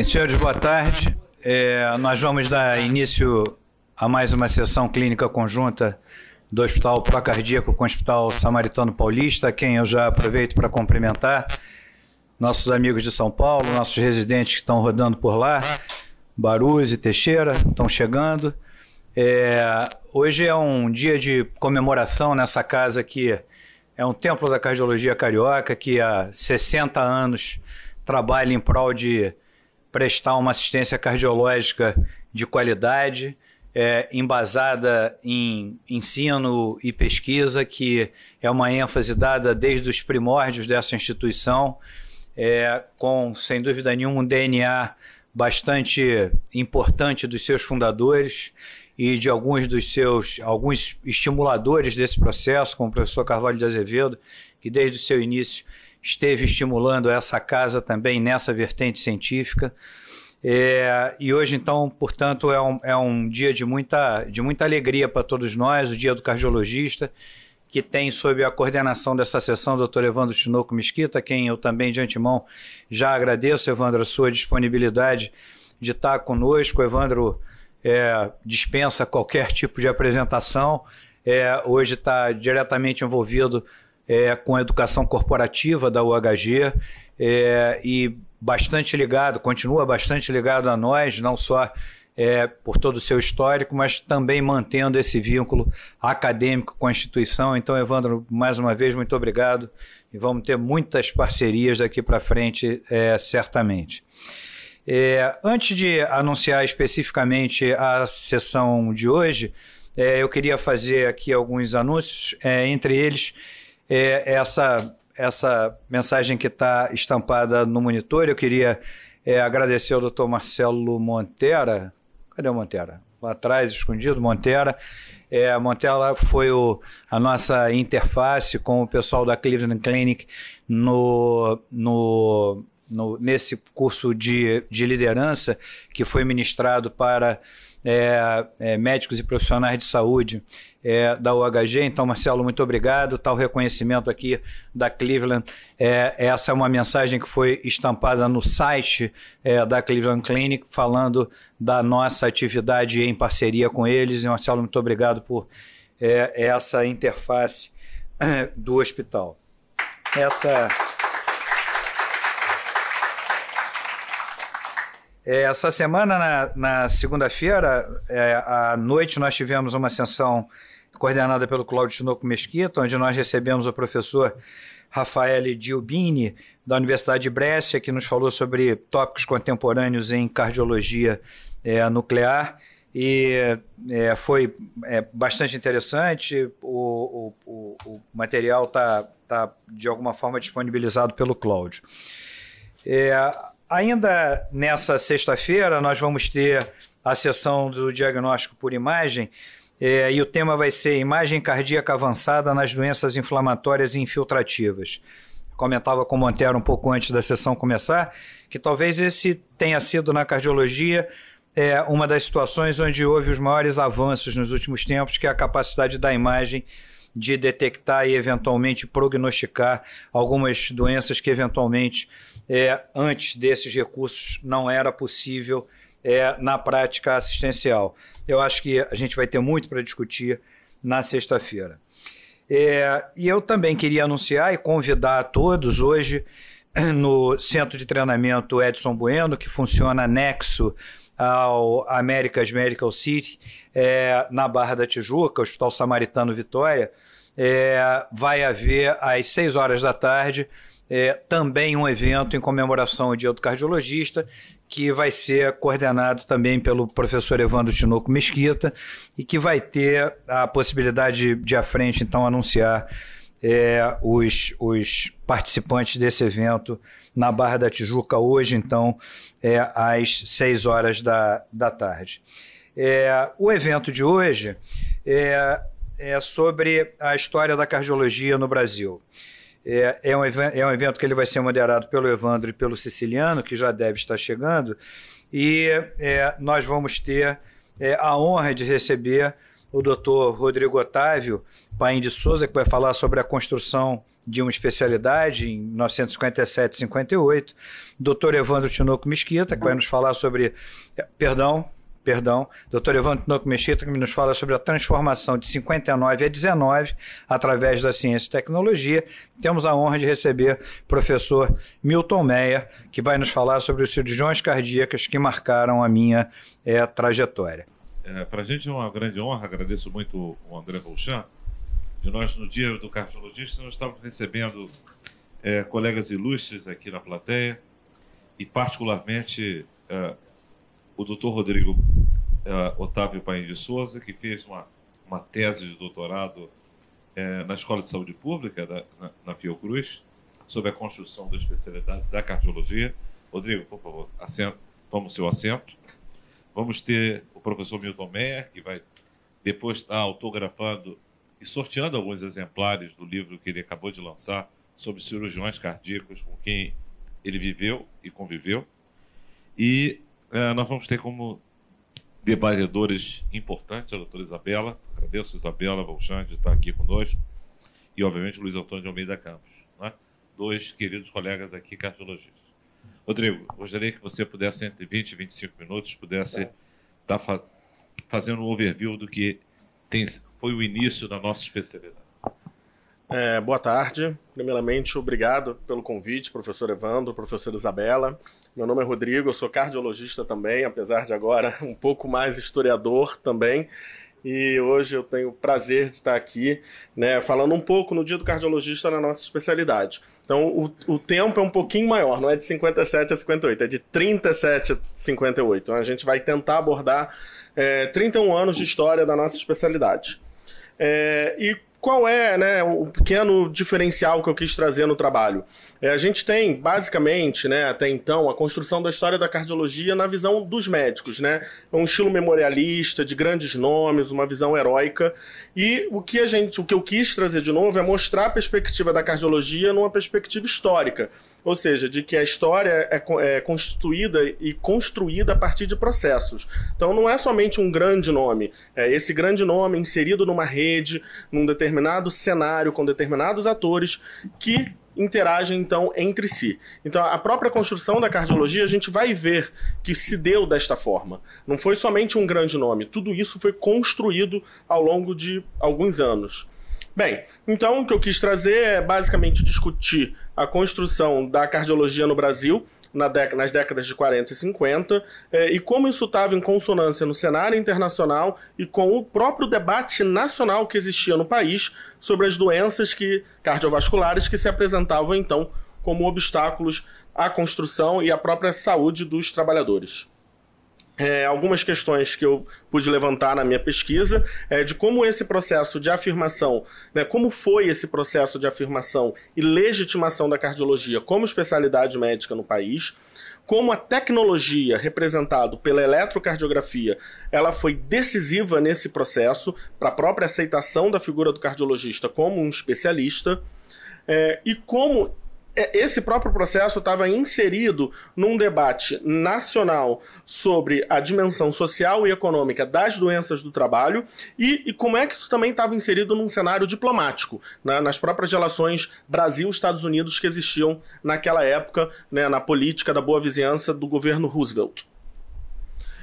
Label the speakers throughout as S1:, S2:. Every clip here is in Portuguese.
S1: Bem, senhores, boa tarde. É, nós vamos dar início a mais uma sessão clínica conjunta do Hospital Procardíaco com o Hospital Samaritano Paulista, quem eu já aproveito para cumprimentar, nossos amigos de São Paulo, nossos residentes que estão rodando por lá, Baruz e Teixeira, estão chegando. É, hoje é um dia de comemoração nessa casa que é um templo da cardiologia carioca, que há 60 anos trabalha em prol de prestar uma assistência cardiológica de qualidade, é, embasada em ensino e pesquisa, que é uma ênfase dada desde os primórdios dessa instituição, é, com, sem dúvida nenhuma, um DNA bastante importante dos seus fundadores e de alguns dos seus alguns estimuladores desse processo, como o professor Carvalho de Azevedo, que desde o seu início esteve estimulando essa casa também nessa vertente científica. É, e hoje, então, portanto, é um, é um dia de muita, de muita alegria para todos nós, o Dia do Cardiologista, que tem sob a coordenação dessa sessão o Dr. Evandro Chinoco Mesquita, quem eu também de antemão já agradeço, Evandro, a sua disponibilidade de estar conosco. Evandro é, dispensa qualquer tipo de apresentação, é, hoje está diretamente envolvido é, com a educação corporativa da UHG é, e bastante ligado, continua bastante ligado a nós, não só é, por todo o seu histórico, mas também mantendo esse vínculo acadêmico com a instituição. Então, Evandro, mais uma vez, muito obrigado e vamos ter muitas parcerias daqui para frente, é, certamente. É, antes de anunciar especificamente a sessão de hoje, é, eu queria fazer aqui alguns anúncios, é, entre eles é, essa, essa mensagem que está estampada no monitor. Eu queria é, agradecer ao doutor Marcelo Montera. Cadê o Montera? Lá atrás, escondido, Montera. É, Montella foi o, a nossa interface com o pessoal da Cleveland Clinic no, no, no, nesse curso de, de liderança que foi ministrado para é, é, médicos e profissionais de saúde é, da UHG. Então, Marcelo, muito obrigado. Tal tá reconhecimento aqui da Cleveland. É, essa é uma mensagem que foi estampada no site é, da Cleveland Clinic, falando da nossa atividade em parceria com eles. E, Marcelo, muito obrigado por é, essa interface do hospital. Essa. É, essa semana, na, na segunda-feira, é, à noite, nós tivemos uma sessão coordenada pelo Cláudio Chinoco Mesquita, onde nós recebemos o professor Rafael Gilbini, da Universidade de Brescia, que nos falou sobre tópicos contemporâneos em cardiologia é, nuclear. E é, foi é, bastante interessante. O, o, o material está, tá, de alguma forma, disponibilizado pelo Cláudio. É, Ainda nessa sexta-feira, nós vamos ter a sessão do diagnóstico por imagem. É, e o tema vai ser imagem cardíaca avançada nas doenças inflamatórias e infiltrativas. Comentava com o Montero um pouco antes da sessão começar que talvez esse tenha sido na cardiologia é, uma das situações onde houve os maiores avanços nos últimos tempos, que é a capacidade da imagem de detectar e eventualmente prognosticar algumas doenças que eventualmente é, antes desses recursos não era possível é, na prática assistencial. Eu acho que a gente vai ter muito para discutir na sexta-feira. É, e eu também queria anunciar e convidar a todos hoje no centro de treinamento Edson Bueno, que funciona anexo ao America's Medical City, é, na Barra da Tijuca, Hospital Samaritano Vitória, é, vai haver às 6 horas da tarde é, também um evento em comemoração ao Dia do Cardiologista, que vai ser coordenado também pelo professor Evandro Tinoco Mesquita e que vai ter a possibilidade de, de à frente, então, anunciar é, os, os participantes desse evento na Barra da Tijuca hoje, então, é, às 6 horas da, da tarde. É, o evento de hoje é, é sobre a história da cardiologia no Brasil. É, é, um, é um evento que ele vai ser moderado pelo Evandro e pelo Siciliano, que já deve estar chegando, e é, nós vamos ter é, a honra de receber o doutor Rodrigo Otávio Paim de Souza, que vai falar sobre a construção de uma especialidade em 1957 58. Doutor Evandro Tinoco Mesquita, que vai nos falar sobre. Eh, perdão, perdão, doutor Evandro Tinoco Mesquita, que nos fala sobre a transformação de 59 a 19 através da ciência e tecnologia. Temos a honra de receber o professor Milton Meyer, que vai nos falar sobre os cirurgiões cardíacas que marcaram a minha é, trajetória.
S2: É, Para a gente é uma grande honra, agradeço muito o André Volchan, de nós, no dia do cardiologista, nós estávamos recebendo é, colegas ilustres aqui na plateia, e particularmente é, o doutor Rodrigo é, Otávio Paim de Souza, que fez uma, uma tese de doutorado é, na Escola de Saúde Pública, da, na, na Fiocruz, sobre a construção da especialidade da cardiologia. Rodrigo, por favor, assento, toma o seu assento. Vamos ter professor Milton Meyer, que vai depois estar autografando e sorteando alguns exemplares do livro que ele acabou de lançar sobre cirurgiões cardíacos com quem ele viveu e conviveu. E é, nós vamos ter como debatedores importantes a doutora Isabela, agradeço Isabela Volchan de estar aqui conosco, e obviamente Luiz Antônio de Almeida Campos, né? dois queridos colegas aqui cardiologistas. Rodrigo, gostaria que você pudesse, entre 20 e 25 minutos, pudesse... Tá está fa fazendo um overview do que tem, foi o início da nossa especialidade.
S3: É, boa tarde. Primeiramente, obrigado pelo convite, professor Evandro, professora Isabela. Meu nome é Rodrigo, eu sou cardiologista também, apesar de agora um pouco mais historiador também. E hoje eu tenho o prazer de estar aqui, né, falando um pouco no Dia do Cardiologista na nossa especialidade. Então o, o tempo é um pouquinho maior, não é de 57 a 58, é de 37 a 58. Então, a gente vai tentar abordar é, eh, 31 anos de história da nossa especialidade. É, e qual é né, o pequeno diferencial que eu quis trazer no trabalho? É, a gente tem, basicamente, né, até então, a construção da história da cardiologia na visão dos médicos, né? É um estilo memorialista, de grandes nomes, uma visão heróica. E o que a gente, o que eu quis trazer de novo é mostrar a perspectiva da cardiologia numa perspectiva histórica ou seja, de que a história é, é, constituída e construída a partir de processos. Então não é somente um grande nome. É esse grande nome inserido numa rede, num determinado cenário, com determinados atores, que interagem então entre si. Então a própria construção da cardiologia a gente vai ver que se deu desta forma. Não foi somente um grande nome, tudo isso foi construído ao longo de alguns anos. Bem, então o que eu quis trazer é basicamente discutir a construção da cardiologia no Brasil nas décadas de 40 e 50, eh, e como isso estava em consonância no cenário internacional e com o próprio debate nacional que existia no país sobre as doenças que, cardiovasculares que se apresentavam então como obstáculos à construção e à própria saúde dos trabalhadores é, algumas questões que eu pude levantar na minha pesquisa é, de como esse processo de afirmação, né, como foi esse processo de afirmação e legitimação da cardiologia como especialidade médica no país, como a tecnologia representado pela eletrocardiografia, ela foi decisiva nesse processo para a própria aceitação da figura do cardiologista como um especialista. É, e como é, esse próprio processo estava inserido num debate nacional sobre a dimensão social e econômica das doenças do trabalho e, e como é que isso também estava inserido num cenário diplomático, né, nas próprias relações Brasil-Estados Unidos que existiam naquela época, né, na política da boa vizinhança do governo Roosevelt.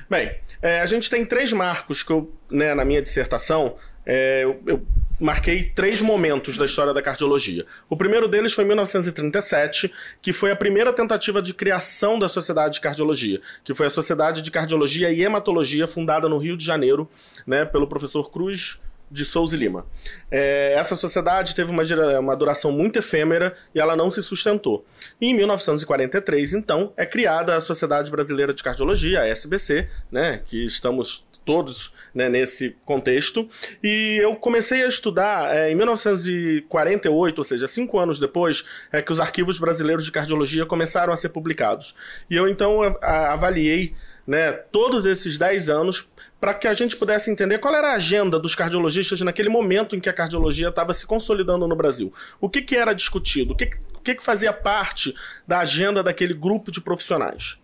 S3: Bem, é, a gente tem três marcos que eu, né, na minha dissertação, é, eu, eu marquei três momentos da história da cardiologia. O primeiro deles foi em 1937, que foi a primeira tentativa de criação da Sociedade de Cardiologia, que foi a Sociedade de Cardiologia e Hematologia, fundada no Rio de Janeiro, né, pelo professor Cruz de Souza e Lima. É, essa sociedade teve uma, uma, duração muito efêmera e ela não se sustentou. E em 1943, então, é criada a Sociedade Brasileira de Cardiologia, a SBC, né, que estamos todos né, nesse contexto. E eu comecei a estudar é, em 1948, ou seja, cinco anos depois, é que os arquivos brasileiros de cardiologia começaram a ser publicados. E eu então avaliei né, todos esses dez anos para que a gente pudesse entender qual era a agenda dos cardiologistas naquele momento em que a cardiologia estava se consolidando no Brasil. O que, que era discutido? O que, que, que fazia parte da agenda daquele grupo de profissionais?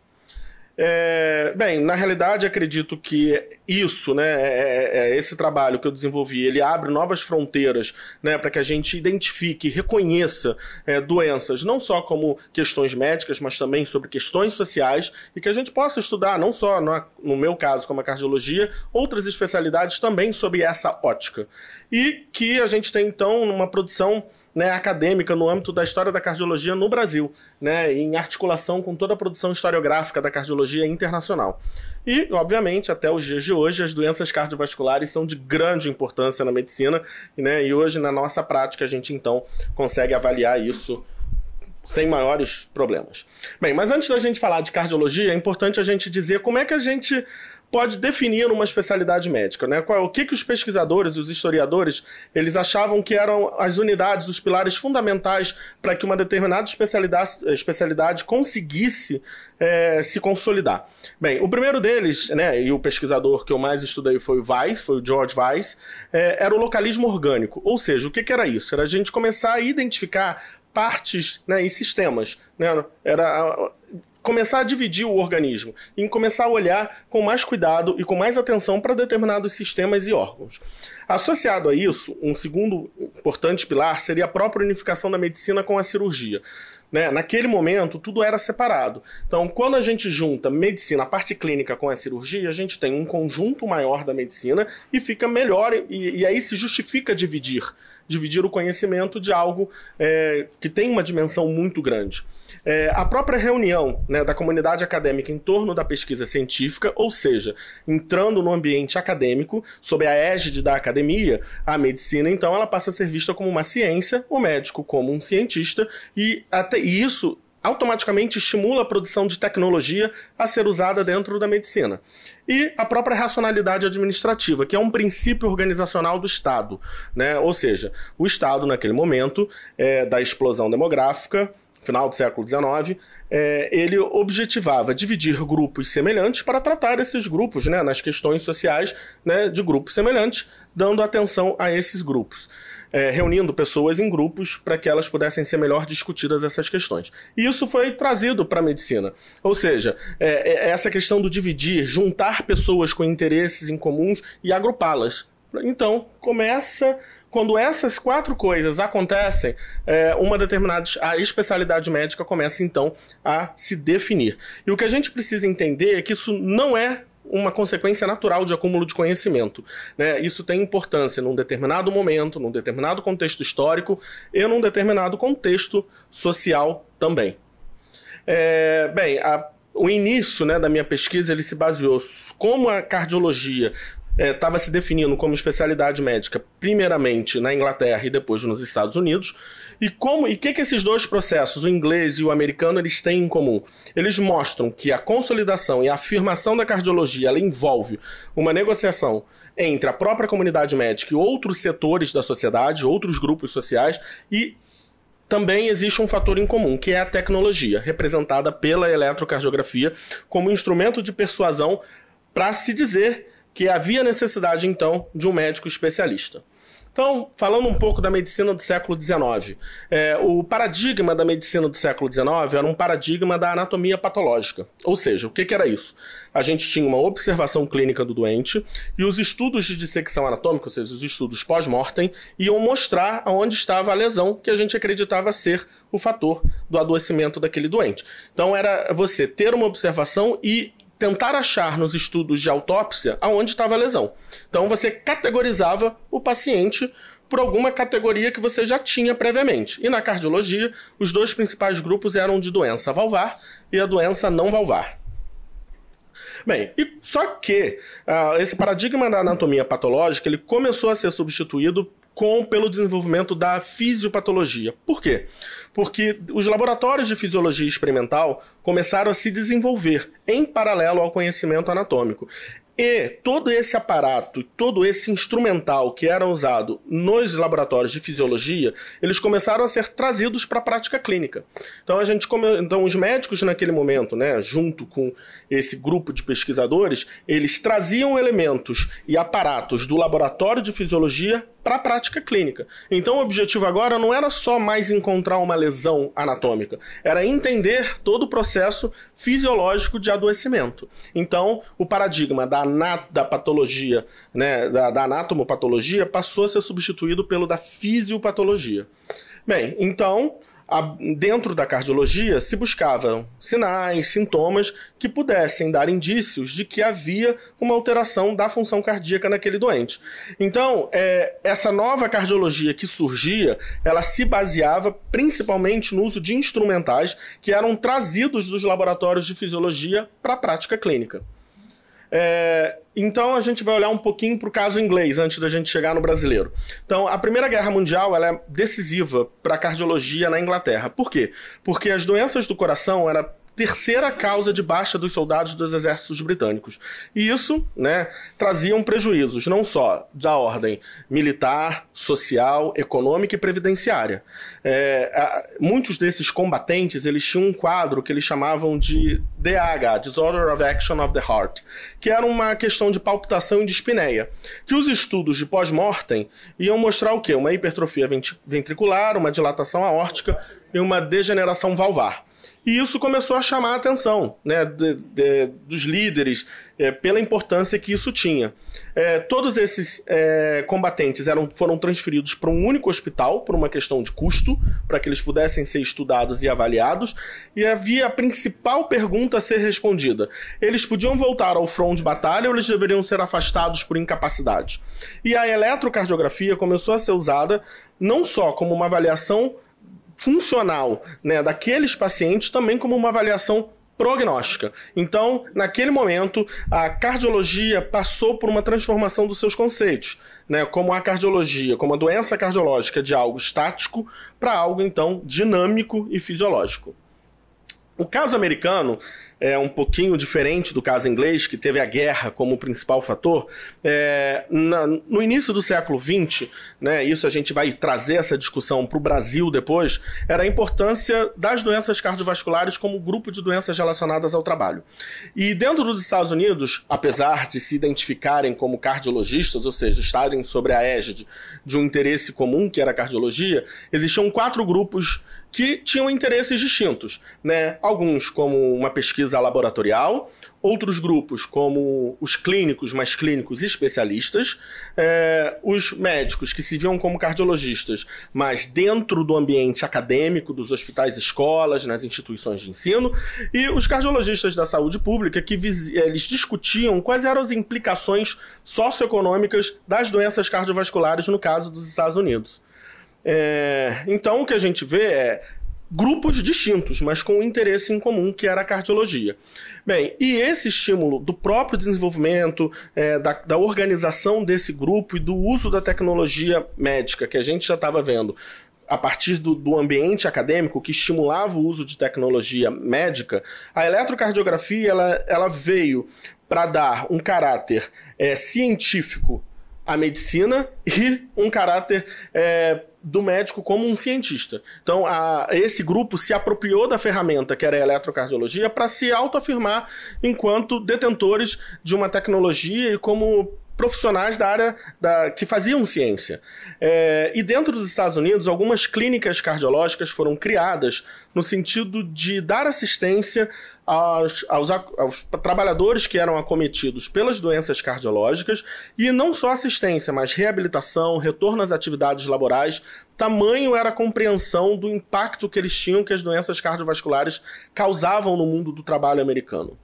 S3: É, bem, na realidade, acredito que isso, né, é, é, é, esse trabalho que eu desenvolvi, ele abre novas fronteiras né, para que a gente identifique e reconheça é, doenças, não só como questões médicas, mas também sobre questões sociais, e que a gente possa estudar, não só no, no meu caso, como a cardiologia, outras especialidades também sobre essa ótica. E que a gente tem, então, uma produção né, acadêmica no âmbito da história da cardiologia no Brasil, né, em articulação com toda a produção historiográfica da cardiologia internacional. E, obviamente, até os dias de hoje, as doenças cardiovasculares são de grande importância na medicina, né, e hoje, na nossa prática, a gente então consegue avaliar isso sem maiores problemas. Bem, mas antes da gente falar de cardiologia, é importante a gente dizer como é que a gente pode definir numa especialidade médica, né? Qual, é o que, que os pesquisadores, os historiadores, eles achavam que eram as unidades, os pilares fundamentais para que uma determinada especialidade, especialidade conseguisse é, se consolidar. Bem, o primeiro deles, né, e o pesquisador que eu mais estudei foi o Weiss, foi o George Weiss, é, era o localismo orgânico. Ou seja, o que, que era isso? Era a gente começar a identificar partes né, em sistemas. Né? Era começar a dividir o organismo, e começar a olhar com mais cuidado e com mais atenção para determinados sistemas e órgãos. Associado a isso, um segundo importante pilar seria a própria unificação da medicina com a cirurgia. Né? Naquele momento, tudo era separado. Então, quando a gente junta medicina, a parte clínica com a cirurgia, a gente tem um conjunto maior da medicina e fica melhor, e, e aí se justifica dividir dividir o conhecimento de algo é, que tem uma dimensão muito grande. É, a própria reunião né, da comunidade acadêmica em torno da pesquisa científica, ou seja, entrando no ambiente acadêmico, sob a égide da academia, a medicina, então, ela passa a ser vista como uma ciência, o médico como um cientista, e, até, isso automaticamente estimula a produção de tecnologia a ser usada dentro da medicina. E a própria racionalidade administrativa, que é um princípio organizacional do Estado. Né? Ou seja, o Estado, naquele momento é, da explosão demográfica, final do século XIX, é, ele objetivava dividir grupos semelhantes para tratar esses grupos, né, nas questões sociais né, de grupos semelhantes, dando atenção a esses grupos. É, reunindo pessoas em grupos para que elas pudessem ser melhor discutidas essas questões. E isso foi trazido para a medicina. Ou seja, é, é essa questão do dividir, juntar pessoas com interesses em comuns e agrupá-las. Então, começa quando essas quatro coisas acontecem, é, uma determinada a especialidade médica começa então a se definir. E o que a gente precisa entender é que isso não é uma consequência natural de acúmulo de conhecimento. Né? Isso tem importância num determinado momento, num determinado contexto histórico e num determinado contexto social também. É, bem, a, o início né, da minha pesquisa ele se baseou como a cardiologia estava é, se definindo como especialidade médica, primeiramente na Inglaterra e depois nos Estados Unidos. E como e que, que esses dois processos, o inglês e o americano, eles têm em comum? Eles mostram que a consolidação e a afirmação da cardiologia ela envolve uma negociação entre a própria comunidade médica e outros setores da sociedade, outros grupos sociais e também existe um fator em comum, que é a tecnologia, representada pela eletrocardiografia como instrumento de persuasão para se dizer que havia necessidade então de um médico especialista. Então, falando um pouco da medicina do século XIX, é, o paradigma da medicina do século XIX era um paradigma da anatomia patológica. Ou seja, o que, que, era isso? A gente tinha uma observação clínica do doente e os estudos de dissecção anatômica, ou seja, os estudos pós-mortem, iam mostrar aonde estava a lesão que a gente acreditava ser o fator do adoecimento daquele doente. Então, era você ter uma observação e tentar achar nos estudos de autópsia aonde estava a lesão. Então você categorizava o paciente por alguma categoria que você já tinha previamente. E na cardiologia, os dois principais grupos eram de doença valvar e a doença não valvar. Bem, e só que uh, esse paradigma da anatomia patológica ele começou a ser substituído com pelo desenvolvimento da fisiopatologia. Por quê? Porque os laboratórios de fisiologia experimental começaram a se desenvolver em paralelo ao conhecimento anatômico. E todo esse aparato, todo esse instrumental que era usado nos laboratórios de fisiologia, eles começaram a ser trazidos para a prática clínica. Então a gente então os médicos naquele momento, né, junto com esse grupo de pesquisadores, eles traziam elementos e aparatos do laboratório de fisiologia para a prática clínica. Então, o objetivo agora não era só mais encontrar uma lesão anatômica, era entender todo o processo fisiológico de adoecimento. Então, o paradigma da, da patologia, né, da, da anatomopatologia, passou a ser substituído pelo da fisiopatologia. Bem, então dentro da cardiologia se buscavam sinais, sintomas que pudessem dar indícios de que havia uma alteração da função cardíaca naquele doente. Então, é, essa nova cardiologia que surgia, ela se baseava principalmente no uso de instrumentais que eram trazidos dos laboratórios de fisiologia para a prática clínica. É, então a gente vai olhar um pouquinho para o caso inglês antes da gente chegar no brasileiro. Então a Primeira Guerra Mundial ela é decisiva para a cardiologia na Inglaterra. Por quê? Porque as doenças do coração eram terceira causa de baixa dos soldados dos exércitos britânicos. E isso né, traziam prejuízos não só da ordem militar, social, econômica e previdenciária. É, a, muitos desses combatentes eles tinham um quadro que eles chamavam de DH, Disorder of Action of the Heart, que era uma questão de palpitação e de espineia, que os estudos de pós-mortem iam mostrar o quê? Uma hipertrofia ventricular, uma dilatação aórtica e uma degeneração valvar. E isso começou a chamar a atenção né, de, de, dos líderes é, pela importância que isso tinha. É, todos esses é, combatentes eram, foram transferidos para um único hospital, por uma questão de custo, para que eles pudessem ser estudados e avaliados. E havia a principal pergunta a ser respondida: eles podiam voltar ao front de batalha ou eles deveriam ser afastados por incapacidade? E a eletrocardiografia começou a ser usada não só como uma avaliação funcional né, daqueles pacientes, também como uma avaliação prognóstica. Então, naquele momento, a cardiologia passou por uma transformação dos seus conceitos, né, como a cardiologia, como a doença cardiológica de algo estático para algo então dinâmico e fisiológico. O caso americano é um pouquinho diferente do caso inglês, que teve a guerra como principal fator. É, na, no início do século XX, né, isso a gente vai trazer essa discussão para o Brasil depois, era a importância das doenças cardiovasculares como grupo de doenças relacionadas ao trabalho. E dentro dos Estados Unidos, apesar de se identificarem como cardiologistas, ou seja, estarem sobre a égide de um interesse comum que era a cardiologia, existiam quatro grupos que tinham interesses distintos, né? Alguns como uma pesquisa laboratorial, outros grupos como os clínicos, mais clínicos especialistas, é, os médicos que se viam como cardiologistas, mas dentro do ambiente acadêmico dos hospitais, escolas, nas instituições de ensino, e os cardiologistas da saúde pública que eles discutiam quais eram as implicações socioeconômicas das doenças cardiovasculares no caso dos Estados Unidos. É, então o que a gente vê é grupos distintos, mas com um interesse em comum, que era a cardiologia. Bem, e esse estímulo do próprio desenvolvimento, é, da, da, organização desse grupo e do uso da tecnologia médica, que a gente já estava vendo, a partir do, do ambiente acadêmico que estimulava o uso de tecnologia médica, a eletrocardiografia ela, ela veio para dar um caráter é, científico à medicina e um caráter é, do médico como um cientista. Então, a, esse grupo se apropriou da ferramenta que era a eletrocardiologia para se autoafirmar enquanto detentores de uma tecnologia e como profissionais da área da, que faziam ciência. É, e dentro dos Estados Unidos, algumas clínicas cardiológicas foram criadas no sentido de dar assistência aos, aos, aos, trabalhadores que eram acometidos pelas doenças cardiológicas e não só assistência, mas reabilitação, retorno às atividades laborais. Tamanho era a compreensão do impacto que eles tinham que as doenças cardiovasculares causavam no mundo do trabalho americano.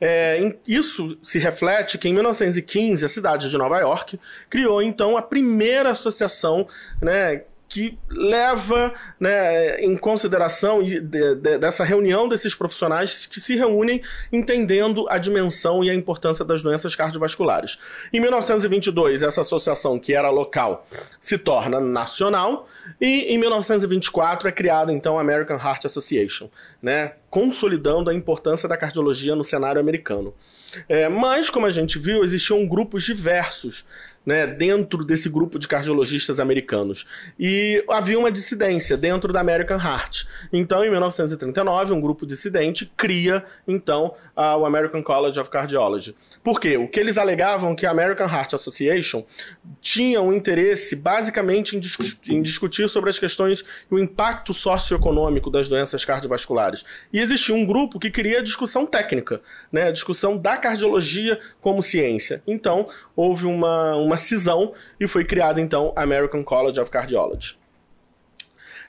S3: É, isso se reflete que em 1915 a cidade de Nova York criou então a primeira associação né, que leva né, em consideração de, de, dessa reunião desses profissionais que se reúnem entendendo a dimensão e a importância das doenças cardiovasculares. Em 1922, essa associação, que era local, se torna nacional e em 1924 é criada então a American Heart Association, né, consolidando a importância da cardiologia no cenário americano. É, mas, como a gente viu, existiam grupos diversos né, dentro desse grupo de cardiologistas americanos. E havia uma dissidência dentro da American Heart. Então, em 1939, um grupo dissidente cria, então, a, o American College of Cardiology. Por quê? O que eles alegavam que a American Heart Association tinha um interesse, basicamente, em, discu em discutir sobre as questões e o impacto socioeconômico das doenças cardiovasculares. E existia um grupo que queria a discussão técnica, né, a discussão da cardiologia como ciência. Então, houve uma, uma cisão e foi criada então a American College of Cardiology.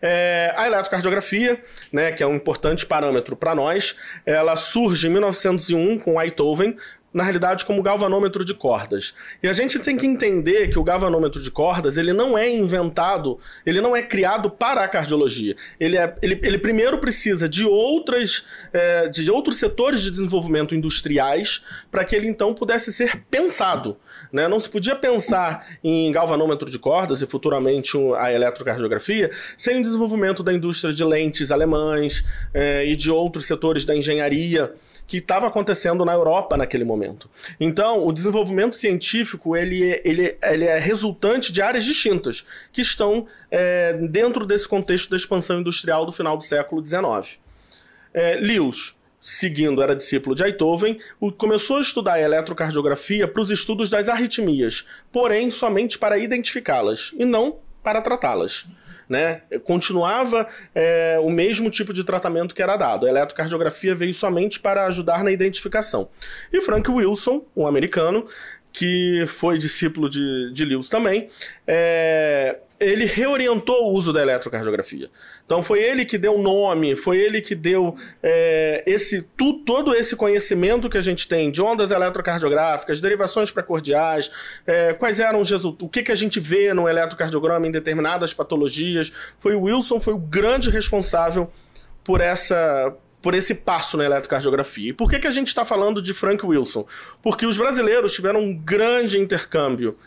S3: É, a eletrocardiografia, né, que é um importante parâmetro para nós, ela surge em 1901 com Eithoven, na realidade, como galvanômetro de cordas. E a gente tem que entender que o galvanômetro de cordas, ele não é inventado, ele não é criado para a cardiologia. Ele, é, ele, ele primeiro precisa de, outras, é, de outros setores de desenvolvimento industriais para que ele, então, pudesse ser pensado. Né? Não se podia pensar em galvanômetro de cordas e futuramente a eletrocardiografia sem o desenvolvimento da indústria de lentes alemães é, e de outros setores da engenharia que estava acontecendo na Europa naquele momento. Então, o desenvolvimento científico ele, ele, ele é resultante de áreas distintas que estão é, dentro desse contexto da expansão industrial do final do século XIX. É, Lewis, seguindo, era discípulo de Beethoven, começou a estudar a eletrocardiografia para os estudos das arritmias, porém somente para identificá-las e não para tratá-las né? Continuava é, o mesmo tipo de tratamento que era dado. A eletrocardiografia veio somente para ajudar na identificação. E Frank Wilson, um americano, que foi discípulo de, de Lewis também, é, ele reorientou o uso da eletrocardiografia. Então foi ele que deu o nome, foi ele que deu é, esse tu, todo esse conhecimento que a gente tem de ondas eletrocardiográficas, derivações precordiais, é, quais eram os resultados, o que, que a gente vê no eletrocardiograma em determinadas patologias. Foi o Wilson, foi o grande responsável por essa por esse passo na eletrocardiografia. E por que, que a gente está falando de Frank Wilson? Porque os brasileiros tiveram um grande intercâmbio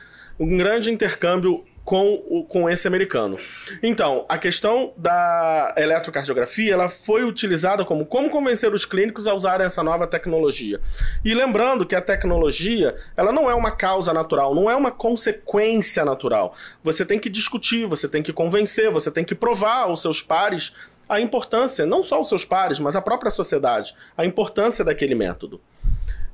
S3: um grande intercâmbio com, o, com esse americano. Então, a questão da eletrocardiografia ela foi utilizada como como convencer os clínicos a usarem essa nova tecnologia. E lembrando que a tecnologia ela não é uma causa natural, não é uma consequência natural. Você tem que discutir, você tem que convencer, você tem que provar aos seus pares a importância, não só os seus pares, mas a própria sociedade, a importância daquele método.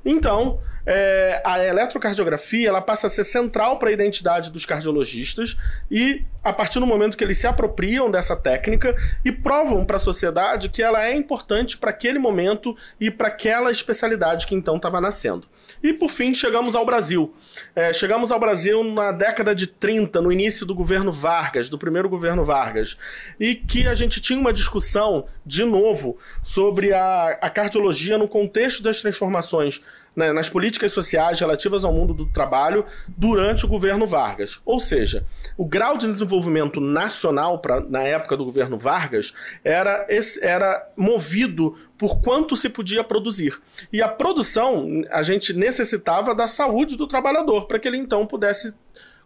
S3: Então, é, a eletrocardiografia ela passa a ser central para a identidade dos cardiologistas e a partir do momento que eles se apropriam dessa técnica e provam para a sociedade que ela é importante para aquele momento e para aquela especialidade que então estava nascendo. E por fim, chegamos ao Brasil. É, chegamos ao Brasil na década de 30, no início do governo Vargas, do primeiro governo Vargas, e que a gente tinha uma discussão, de novo, sobre a, a cardiologia no contexto das transformações né, nas políticas sociais relativas ao mundo do trabalho durante o governo Vargas. Ou seja, o grau de desenvolvimento nacional pra, na época do governo Vargas era, era movido por quanto se podia produzir. E a produção, a gente necessitava da saúde do trabalhador, para que ele então pudesse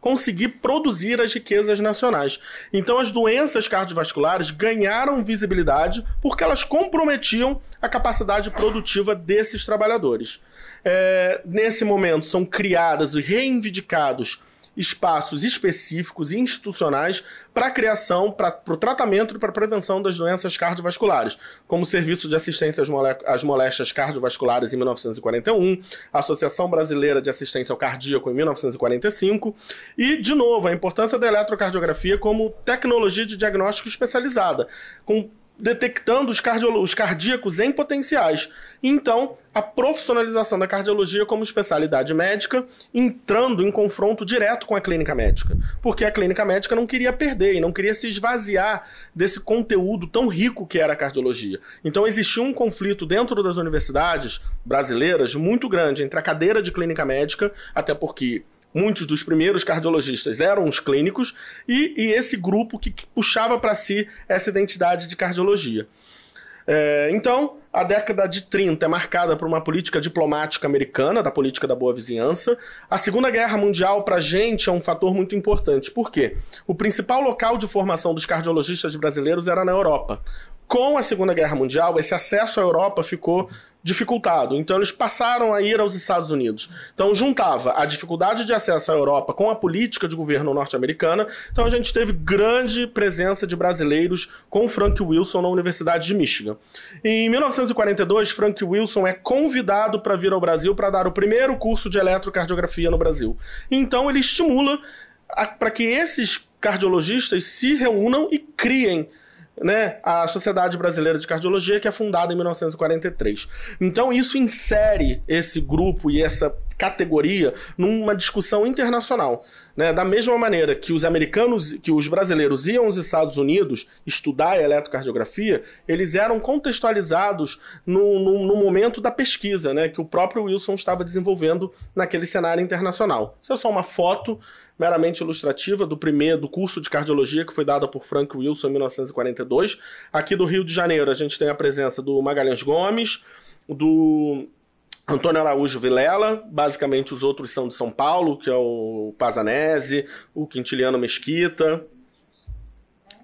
S3: conseguir produzir as riquezas nacionais. Então, as doenças cardiovasculares ganharam visibilidade porque elas comprometiam a capacidade produtiva desses trabalhadores. É, nesse momento são criadas e reivindicados espaços específicos e institucionais para a criação, para o tratamento e para a prevenção das doenças cardiovasculares, como o Serviço de Assistência às Moléstias Cardiovasculares em 1941, a Associação Brasileira de Assistência ao Cardíaco em 1945, e, de novo, a importância da eletrocardiografia como tecnologia de diagnóstico especializada, com detectando os, os cardíacos em potenciais. Então, a profissionalização da cardiologia como especialidade médica, entrando em confronto direto com a clínica médica. Porque a clínica médica não queria perder e não queria se esvaziar desse conteúdo tão rico que era a cardiologia. Então, existia um conflito dentro das universidades brasileiras muito grande entre a cadeira de clínica médica, até porque muitos dos primeiros cardiologistas eram os clínicos, e, e esse grupo que, que puxava para si essa identidade de cardiologia. É, então, a década de 30 é marcada por uma política diplomática americana, da política da boa vizinhança. A Segunda Guerra Mundial, para a gente, é um fator muito importante. Por quê? O principal local de formação dos cardiologistas brasileiros era na Europa. Com a Segunda Guerra Mundial, esse acesso à Europa ficou dificultado. Então eles passaram a ir aos Estados Unidos. Então juntava a dificuldade de acesso à Europa com a política de governo norte-americana. Então a gente teve grande presença de brasileiros com Frank Wilson na Universidade de Michigan. Em 1942, Frank Wilson é convidado para vir ao Brasil para dar o primeiro curso de eletrocardiografia no Brasil. Então ele estimula para que esses cardiologistas se reúnam e criem né, a Sociedade Brasileira de Cardiologia, que é fundada em 1943. Então, isso insere esse grupo e essa categoria numa discussão internacional. Né? Da mesma maneira que os americanos, que os brasileiros iam aos Estados Unidos estudar a eletrocardiografia, eles eram contextualizados no, no, no, momento da pesquisa né? que o próprio Wilson estava desenvolvendo naquele cenário internacional. Isso é só uma foto meramente ilustrativa do primeiro do curso de cardiologia que foi dado por Frank Wilson em 1942. Aqui do Rio de Janeiro, a gente tem a presença do Magalhães Gomes, do Antônio Araújo Vilela, basicamente os outros são de São Paulo, que é o Pazanese, o Quintiliano Mesquita,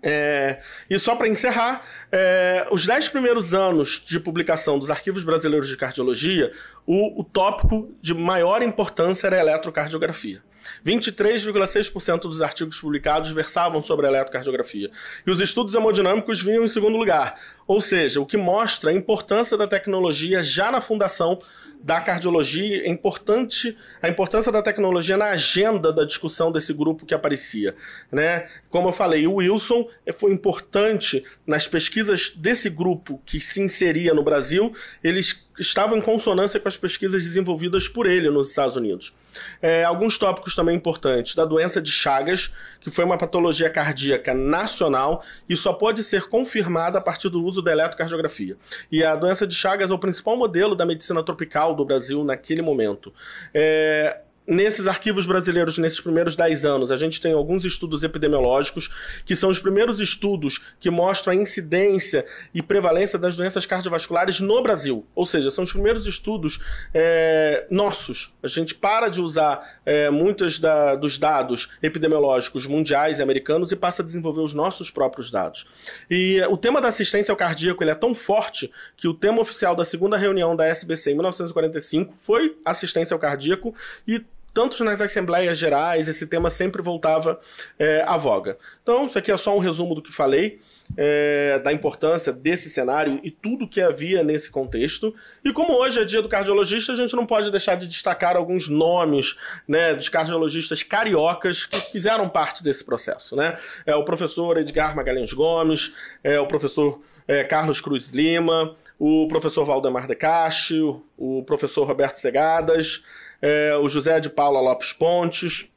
S3: é, e só para encerrar, é, os dez primeiros anos de publicação dos arquivos brasileiros de cardiologia, o, o tópico de maior importância era a eletrocardiografia. 23,6% dos artigos publicados versavam sobre eletrocardiografia. E os estudos hemodinâmicos vinham em segundo lugar, ou seja, o que mostra a importância da tecnologia já na fundação da cardiologia, é importante a importância da tecnologia na agenda da discussão desse grupo que aparecia, né? Como eu falei, o Wilson foi importante nas pesquisas desse grupo que se inseria no Brasil, eles estavam em consonância com as pesquisas desenvolvidas por ele nos Estados Unidos. É, alguns tópicos também importantes da doença de Chagas, que foi uma patologia cardíaca nacional e só pode ser confirmada a partir do uso da eletrocardiografia. E a doença de Chagas é o principal modelo da medicina tropical do Brasil naquele momento. É, nesses arquivos brasileiros, nesses primeiros 10 anos, a gente tem alguns estudos epidemiológicos, que são os primeiros estudos que mostram a incidência e prevalência das doenças cardiovasculares no Brasil. Ou seja, são os primeiros estudos é, nossos. A gente para de usar é, muitos da, dos dados epidemiológicos mundiais e americanos e passa a desenvolver os nossos próprios dados. E o tema da assistência ao cardíaco ele é tão forte que o tema oficial da segunda reunião da SBC em 1945 foi assistência ao cardíaco e tanto nas assembleias gerais, esse tema sempre voltava é, à voga. Então, isso aqui é só um resumo do que falei, é, da importância desse cenário e tudo que havia nesse contexto. E como hoje é dia do cardiologista, a gente não pode deixar de destacar alguns nomes né, dos cardiologistas cariocas que fizeram parte desse processo. Né? É o professor Edgar Magalhães Gomes, é o professor é, Carlos Cruz Lima, o professor Valdemar Decache, o professor Roberto Segadas é, o José de Paula Lopes Pontes,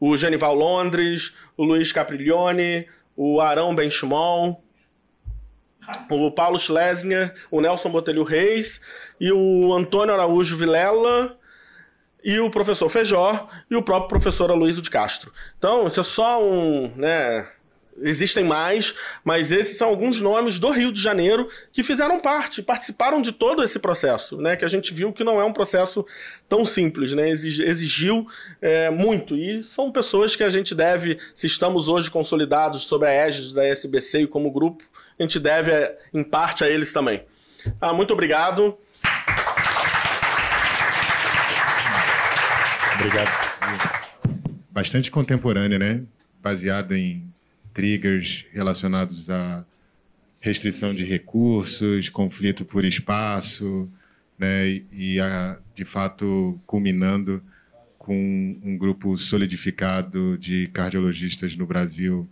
S3: o Genival Londres, o Luiz Capriglione, o Arão Benchimol, o Paulo Schlesinger, o Nelson Botelho Reis e o Antônio Araújo Vilela e o professor Feijó e o próprio professor Aloysio de Castro. Então, isso é só um, né, Existem mais, mas esses são alguns nomes do Rio de Janeiro que fizeram parte, participaram de todo esse processo, né? Que a gente viu que não é um processo tão simples, né? Exigiu é, muito. E são pessoas que a gente deve, se estamos hoje consolidados sobre a égide da SBC e como grupo, a gente deve, é, em parte, a eles também. Ah, muito obrigado.
S4: Obrigado. Bastante contemporânea, né? Baseada em triggers relacionados a restrição de recursos, conflito por espaço, né, e a, de fato culminando com um grupo solidificado de cardiologistas no Brasil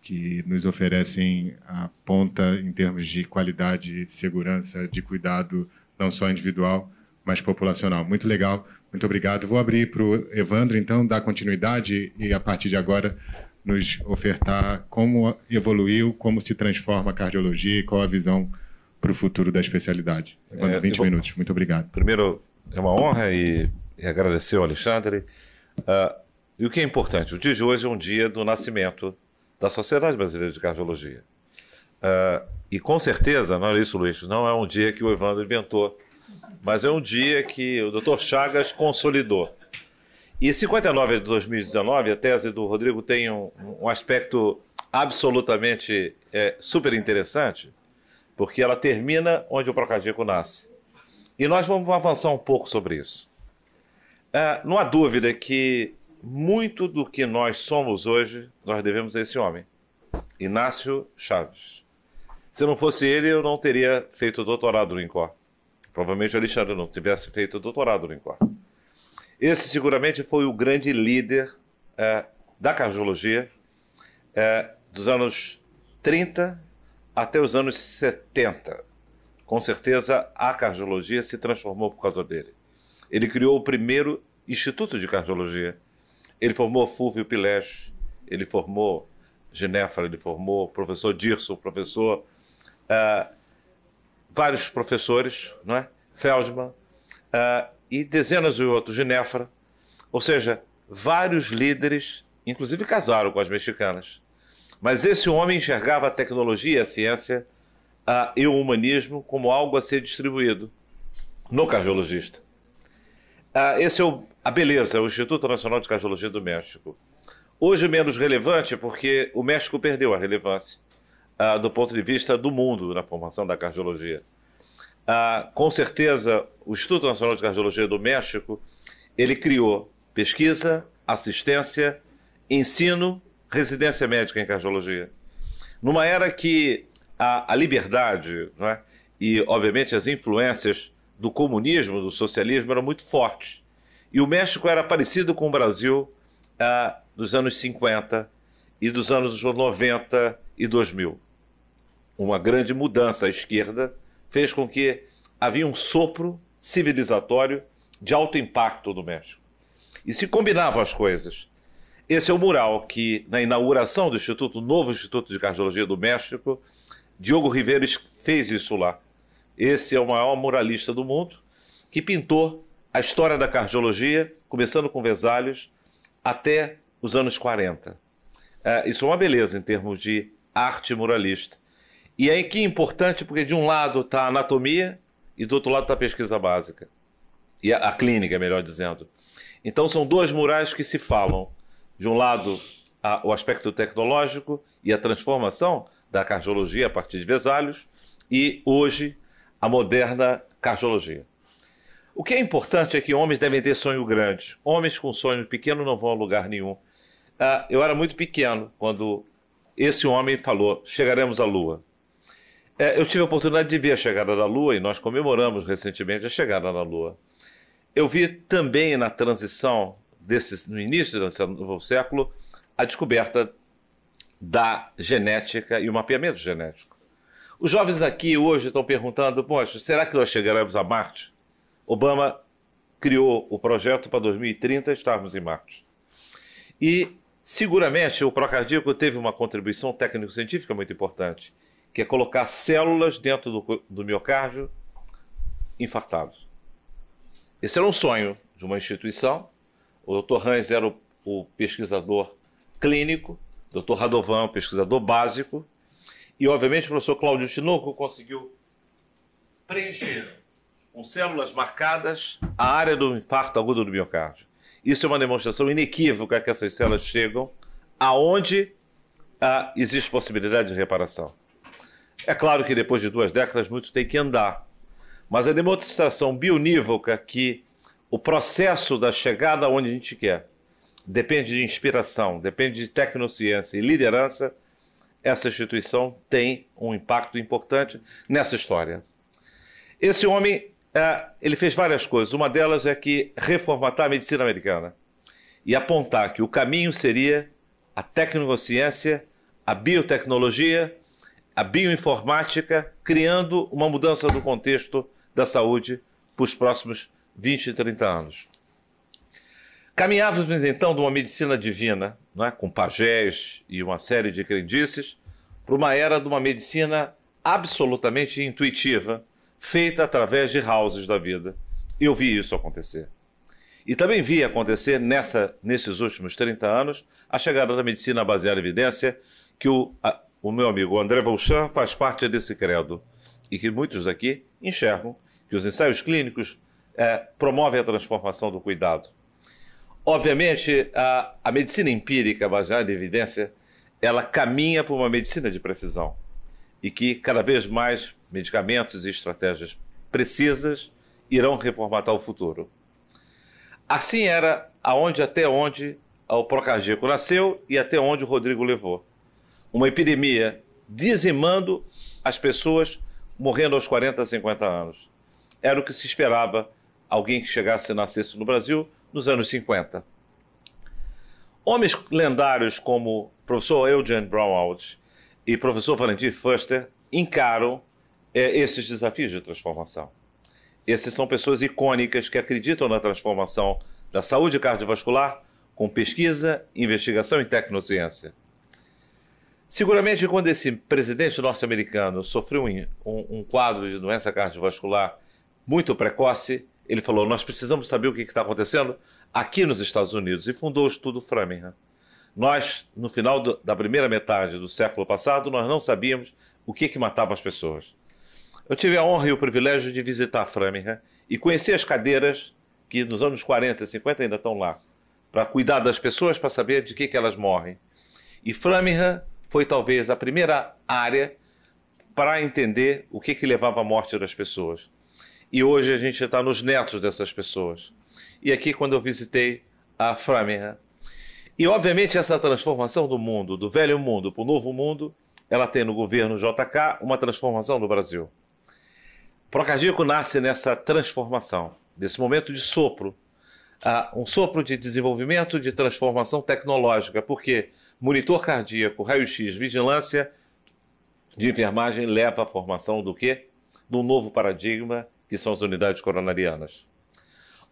S4: que nos oferecem a ponta em termos de qualidade, segurança, de cuidado, não só individual, mas populacional. Muito legal, muito obrigado. Vou abrir para o Evandro, então, dar continuidade e a partir de agora nos ofertar como evoluiu, como se transforma a cardiologia e qual a visão para o futuro da especialidade. é, 20 vou... minutos. Muito obrigado. Primeiro, é uma
S2: honra e, e agradecer ao Alexandre. Uh, e o que é importante? O dia de hoje é um dia do nascimento da Sociedade Brasileira de Cardiologia. Uh, e com certeza, não é isso, Luiz, não é um dia que o Evandro inventou, mas é um dia que o Dr. Chagas consolidou. E 59 de 2019, a tese do Rodrigo tem um, um aspecto absolutamente é, super interessante, porque ela termina onde o Procadico nasce. E nós vamos avançar um pouco sobre isso. É, não há dúvida que muito do que nós somos hoje nós devemos a esse homem, Inácio Chaves. Se não fosse ele, eu não teria feito doutorado no INCOR. Provavelmente o Alexandre não tivesse feito doutorado no INCOR. Esse seguramente foi o grande líder é, da cardiologia é, dos anos 30 até os anos 70. Com certeza a cardiologia se transformou por causa dele. Ele criou o primeiro instituto de cardiologia. Ele formou Fulvio Pilesch, ele formou Ginefra, ele formou o professor Dirson, o professor uh, vários professores, não é? Feldman. Uh, e dezenas de outros Ginefra. Ou seja, vários líderes, inclusive casaram com as mexicanas. Mas esse homem enxergava a tecnologia, a ciência ah, e o humanismo como algo a ser distribuído no cardiologista. Ah, esse é o, a Beleza, o Instituto Nacional de Cardiologia do México. Hoje menos relevante porque o México perdeu a relevância ah, do ponto de vista do mundo na formação da cardiologia ah, com certeza, o Instituto Nacional de Cardiologia do México, ele criou pesquisa, assistência, ensino, residência médica em cardiologia. Numa era que a, a liberdade é? e, obviamente, as influências do comunismo, do socialismo eram muito fortes. E o México era parecido com o Brasil ah, dos anos 50 e dos anos 90 e 2000. Uma grande mudança à esquerda fez com que havia um sopro civilizatório de alto impacto no México. E se combinavam as coisas. Esse é o mural que, na inauguração do Instituto, novo Instituto de Cardiologia do México, Diogo Ribeiro fez isso lá. Esse é o maior muralista do mundo, que pintou a história da cardiologia, começando com Vesalhos, até os anos 40. É, isso é uma beleza em termos de arte muralista. E aí que é importante, porque de um lado está a anatomia e do outro lado está a pesquisa básica. E a, a clínica, melhor dizendo. Então são duas murais que se falam. De um lado, a, o aspecto tecnológico e a transformação da cardiologia a partir de Vesalhos, e hoje, a moderna cardiologia. O que é importante é que homens devem ter sonho grande. Homens com sonho pequeno não vão a lugar nenhum. Ah, eu era muito pequeno quando esse homem falou: chegaremos à Lua. É, eu tive a oportunidade de ver a chegada da Lua e nós comemoramos recentemente a chegada da Lua. Eu vi também na transição no início do novo século a descoberta da genética e o mapeamento genético. Os jovens aqui hoje estão perguntando: poxa, será que nós chegaremos a Marte? Obama criou o projeto para 2030 estarmos em Marte. E seguramente o Procardíaco teve uma contribuição técnico-científica muito importante que é colocar células dentro do, do miocárdio infartado. Esse era um sonho de uma instituição. O Dr. Hans era o, o pesquisador clínico, o Dr. Radovan, pesquisador básico, e obviamente o professor Cláudio Tinoco conseguiu preencher com células marcadas a área do infarto agudo do miocárdio. Isso é uma demonstração inequívoca que essas células chegam aonde ah, existe possibilidade de reparação. É claro que depois de duas décadas muito tem que andar, mas a demonstração bionívoca que o processo da chegada onde a gente quer depende de inspiração, depende de tecnociência e liderança, essa instituição tem um impacto importante nessa história. Esse homem, é, ele fez várias coisas. Uma delas é que reformatar a medicina americana e apontar que o caminho seria a tecnociência, a biotecnologia a bioinformática criando uma mudança do contexto da saúde para os próximos 20 e 30 anos. Caminhávamos então de uma medicina divina, é, com pajés e uma série de crendices, para uma era de uma medicina absolutamente intuitiva, feita através de houses da vida. Eu vi isso acontecer. E também vi acontecer nessa, nesses últimos 30 anos a chegada da medicina baseada em evidência, que o, a, o meu amigo André Volchan faz parte desse credo e que muitos aqui enxergam que os ensaios clínicos é, promovem a transformação do cuidado. Obviamente, a, a medicina empírica baseada em evidência, ela caminha para uma medicina de precisão e que cada vez mais medicamentos e estratégias precisas irão reformatar o futuro. Assim era aonde até onde o Procardíaco nasceu e até onde o Rodrigo levou uma epidemia dizimando as pessoas morrendo aos 40, 50 anos. Era o que se esperava alguém que chegasse e nascesse no Brasil nos anos 50. Homens lendários como o professor Eugene Brownout e o professor Valentim Fuster encaram é, esses desafios de transformação. Esses são pessoas icônicas que acreditam na transformação da saúde cardiovascular com pesquisa, investigação e tecnociência. Seguramente, quando esse presidente norte-americano sofreu um, um, quadro de doença cardiovascular muito precoce, ele falou: Nós precisamos saber o que está acontecendo aqui nos Estados Unidos, e fundou o estudo Framingham. Nós, no final do, da primeira metade do século passado, nós não sabíamos o que, que matava as pessoas. Eu tive a honra e o privilégio de visitar Framingham e conhecer as cadeiras que nos anos 40 e 50 ainda estão lá, para cuidar das pessoas, para saber de que, que elas morrem. E Framingham foi talvez a primeira área para entender o que, que levava à morte das pessoas. E hoje a gente está nos netos dessas pessoas. E aqui, quando eu visitei a Framingham. E, obviamente, essa transformação do mundo, do velho mundo para o novo mundo, ela tem no governo JK uma transformação no Brasil. Procardíaco nasce nessa transformação, nesse momento de sopro, uh, um sopro de desenvolvimento, de transformação tecnológica, porque monitor cardíaco, raio-x, vigilância de enfermagem leva à formação do quê? Do novo paradigma, que são as unidades coronarianas.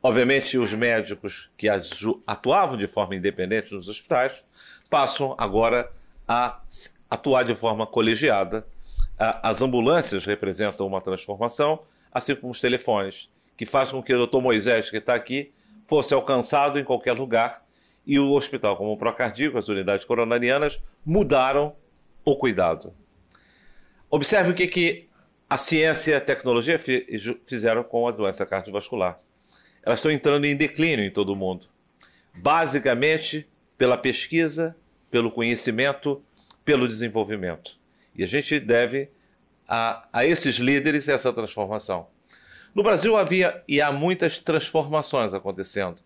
S2: Obviamente, os médicos que atuavam de forma independente nos hospitais passam agora a atuar de forma colegiada. As ambulâncias representam uma transformação, assim como os telefones, que faz com que o doutor Moisés, que está aqui, fosse alcançado em qualquer lugar e o hospital como o Procardíaco, as unidades coronarianas, mudaram o cuidado. Observe o que, que a ciência e a tecnologia fizeram com a doença cardiovascular. Elas estão entrando em declínio em todo o mundo. Basicamente pela pesquisa, pelo conhecimento, pelo desenvolvimento. E a gente deve a, a esses líderes essa transformação. No Brasil havia e há muitas transformações acontecendo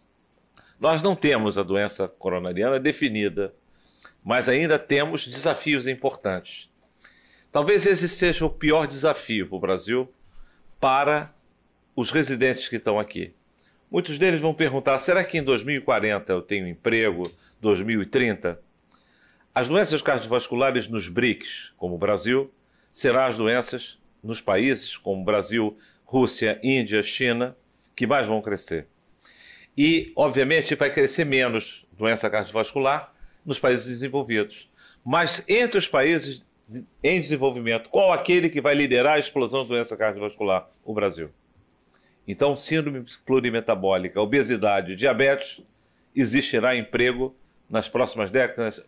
S2: nós não temos a doença coronariana definida, mas ainda temos desafios importantes. Talvez esse seja o pior desafio para o Brasil para os residentes que estão aqui. Muitos deles vão perguntar: será que em 2040 eu tenho emprego? 2030? As doenças cardiovasculares nos BRICS, como o Brasil, serão as doenças nos países como Brasil, Rússia, Índia, China, que mais vão crescer e, obviamente, vai crescer menos doença cardiovascular nos países desenvolvidos. Mas entre os países em desenvolvimento, qual aquele que vai liderar a explosão de doença cardiovascular? O Brasil. Então, síndrome plurimetabólica, obesidade, diabetes, existirá emprego nas próximas décadas?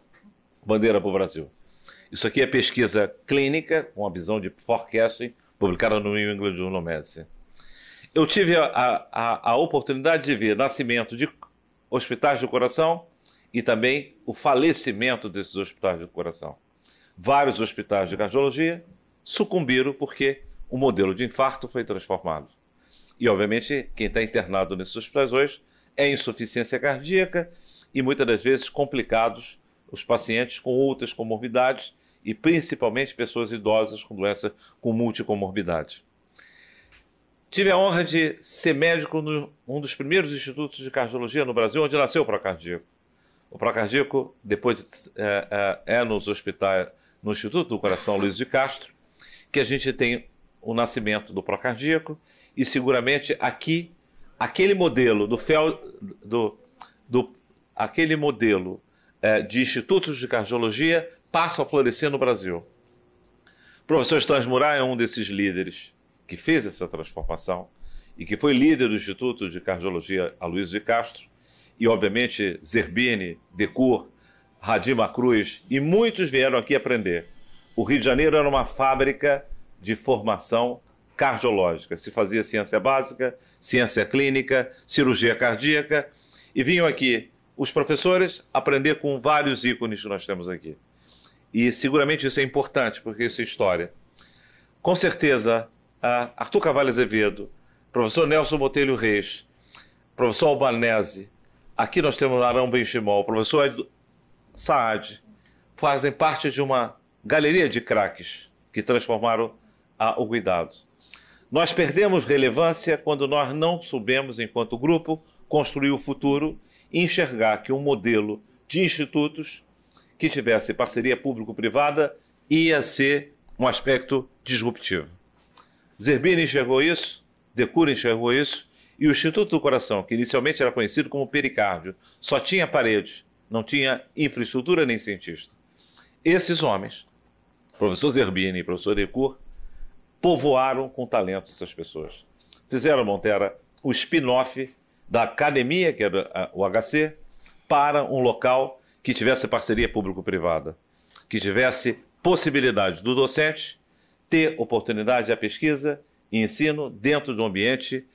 S2: Bandeira para o Brasil. Isso aqui é pesquisa clínica, com a visão de forecasting, publicada no New England Journal of Medicine eu tive a, a, a oportunidade de ver nascimento de hospitais do coração e também o falecimento desses hospitais do coração. Vários hospitais de cardiologia sucumbiram porque o modelo de infarto foi transformado. E, obviamente, quem está internado nesses hospitais hoje é insuficiência cardíaca e muitas das vezes complicados os pacientes com outras comorbidades e principalmente pessoas idosas com doença com multicomorbidade. Tive a honra de ser médico no um dos primeiros institutos de cardiologia no Brasil, onde nasceu o Procardíaco. O Procardíaco, depois é, é, é nos hospitais, no Instituto do Coração Luiz de Castro, que a gente tem o nascimento do Procardíaco e seguramente aqui aquele modelo do fel do, do aquele modelo é, de institutos de cardiologia passa a florescer no Brasil. O professor Stans Murai é um desses líderes que fez essa transformação e que foi líder do Instituto de Cardiologia Aloysio de Castro, e obviamente Zerbini, Decour, Radima Cruz, e muitos vieram aqui aprender. O Rio de Janeiro era uma fábrica de formação cardiológica. Se fazia ciência básica, ciência clínica, cirurgia cardíaca, e vinham aqui os professores aprender com vários ícones que nós temos aqui. E seguramente isso é importante, porque isso é história. Com certeza, a Arthur Cavalho Azevedo, professor Nelson Botelho Reis, professor Albanese, aqui nós temos Arão Benchimol, professor Ed Saad, fazem parte de uma galeria de craques que transformaram o cuidado. Nós perdemos relevância quando nós não soubemos, enquanto grupo, construir o futuro e enxergar que um modelo de institutos que tivesse parceria público-privada ia ser um aspecto disruptivo. Zerbini enxergou isso, Decura enxergou isso, e o Instituto do Coração, que inicialmente era conhecido como pericárdio, só tinha parede, não tinha infraestrutura nem cientista. Esses homens, professor Zerbini e professor Decur, povoaram com talento essas pessoas. Fizeram, Montera, o spin-off da academia, que era o HC, para um local que tivesse parceria público-privada, que tivesse possibilidade do docente ter oportunidade de pesquisa e ensino dentro de um ambiente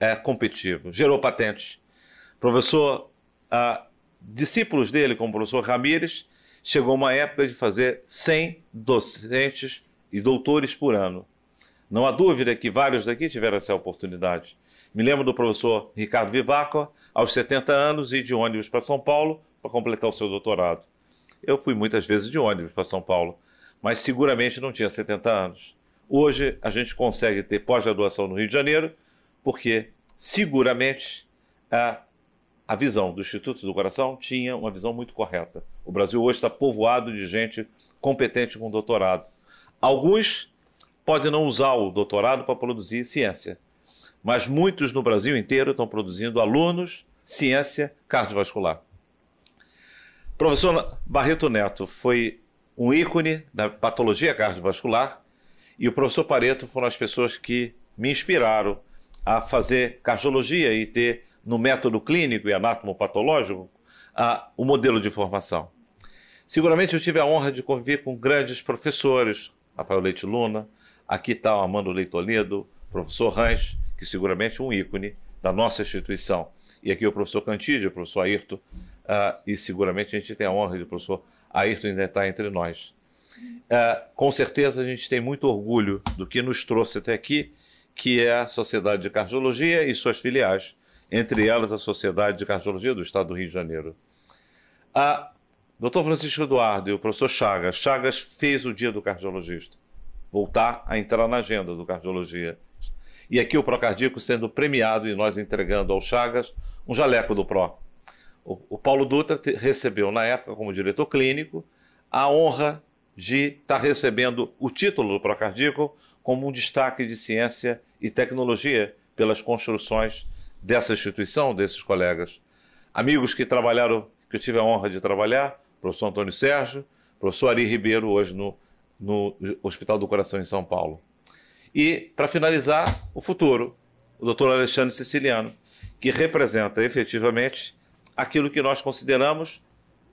S2: é, competitivo. Gerou patentes. Professor, discípulos dele, como o professor Ramírez, chegou uma época de fazer 100 docentes e doutores por ano. Não há dúvida que vários daqui tiveram essa oportunidade. Me lembro do professor Ricardo Vivaco, aos 70 anos, ir de ônibus para São Paulo para completar o seu doutorado. Eu fui muitas vezes de ônibus para São Paulo, mas seguramente não tinha 70 anos. Hoje a gente consegue ter pós-graduação no Rio de Janeiro, porque seguramente a, a visão do Instituto do Coração tinha uma visão muito correta. O Brasil hoje está povoado de gente competente com doutorado. Alguns podem não usar o doutorado para produzir ciência, mas muitos no Brasil inteiro estão produzindo alunos, ciência cardiovascular. Professor Barreto Neto foi um ícone da patologia cardiovascular, e o professor Pareto foram as pessoas que me inspiraram a fazer cardiologia e ter no método clínico e anatomopatológico a, o modelo de formação. Seguramente eu tive a honra de conviver com grandes professores, Rafael Leite Luna, aqui está o Amando Leitolido, professor Rans, que seguramente é um ícone da nossa instituição. E aqui o professor Cantídio, o professor Ayrton, uh, e seguramente a gente tem a honra de professor Ayrton ainda está entre nós. É, com certeza a gente tem muito orgulho do que nos trouxe até aqui, que é a Sociedade de Cardiologia e suas filiais, entre elas a Sociedade de Cardiologia do Estado do Rio de Janeiro. A Dr. Francisco Eduardo e o professor Chagas, Chagas fez o dia do cardiologista, voltar a entrar na agenda do cardiologia. E aqui o Procardíaco sendo premiado e nós entregando ao Chagas um jaleco do Pro. O, o Paulo Dutra te, recebeu, na época, como diretor clínico, a honra de estar tá recebendo o título do Procardíaco como um destaque de ciência e tecnologia pelas construções dessa instituição, desses colegas. Amigos que trabalharam, que eu tive a honra de trabalhar, professor Antônio Sérgio, professor Ari Ribeiro, hoje no, no Hospital do Coração em São Paulo. E, para finalizar, o futuro, o doutor Alexandre Siciliano, que representa efetivamente aquilo que nós consideramos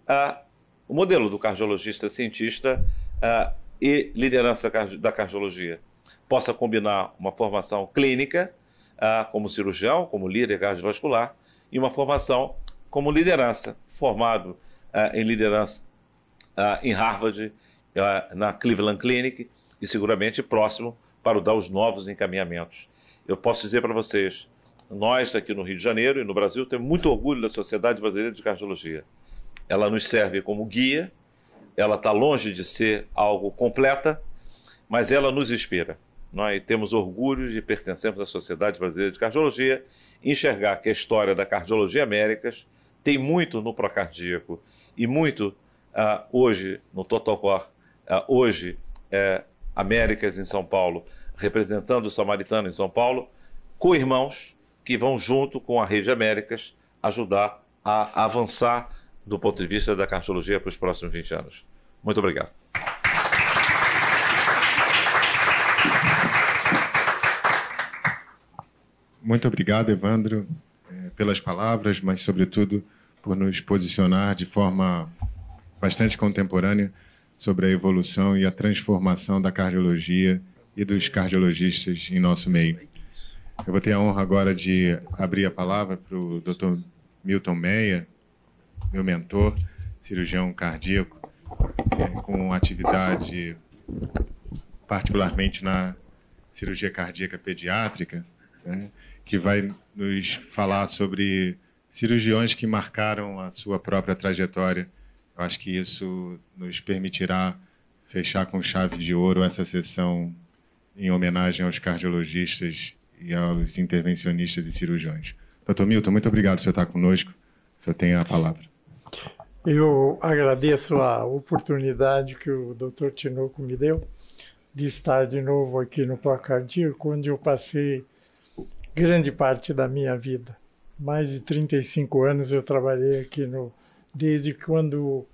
S2: ah, o modelo do cardiologista cientista ah, e liderança da cardiologia. Possa combinar uma formação clínica, ah, como cirurgião, como líder cardiovascular, e uma formação como liderança, formado ah, em liderança ah, em Harvard, ah, na Cleveland Clinic, e seguramente próximo para dar os novos encaminhamentos. Eu posso dizer para vocês, nós, aqui no Rio de Janeiro e no Brasil, temos muito orgulho da Sociedade Brasileira de Cardiologia. Ela nos serve como guia, ela está longe de ser algo completa, mas ela nos inspira. Nós temos orgulho de pertencermos à Sociedade Brasileira de Cardiologia, enxergar que a história da cardiologia Américas tem muito no procardíaco e muito uh, hoje no Total Core, uh, ah, hoje é Américas em São Paulo, representando o Samaritano em São Paulo, com irmãos que vão, junto com a Rede Américas, ajudar a avançar do ponto de vista da cardiologia para os próximos 20 anos. Muito obrigado.
S4: Muito obrigado, Evandro, eh, pelas palavras, mas, sobretudo, por nos posicionar de forma bastante contemporânea sobre a evolução e a transformação da cardiologia e dos cardiologistas em nosso meio. Eu vou ter a honra agora de abrir a palavra para o Dr. Milton Meia, meu mentor, cirurgião cardíaco, é, com atividade particularmente na cirurgia cardíaca pediátrica, né, que vai nos falar sobre cirurgiões que marcaram a sua própria trajetória. Eu acho que isso nos permitirá fechar com chave de ouro essa sessão em homenagem aos cardiologistas e aos intervencionistas e cirurgiões. Doutor Milton, muito obrigado por você estar conosco. Você tem a palavra.
S5: Eu agradeço a oportunidade que o Dr. Tinoco me deu de estar de novo aqui no Procardíaco, onde eu passei grande parte da minha vida. Mais de 35 anos eu trabalhei aqui no desde quando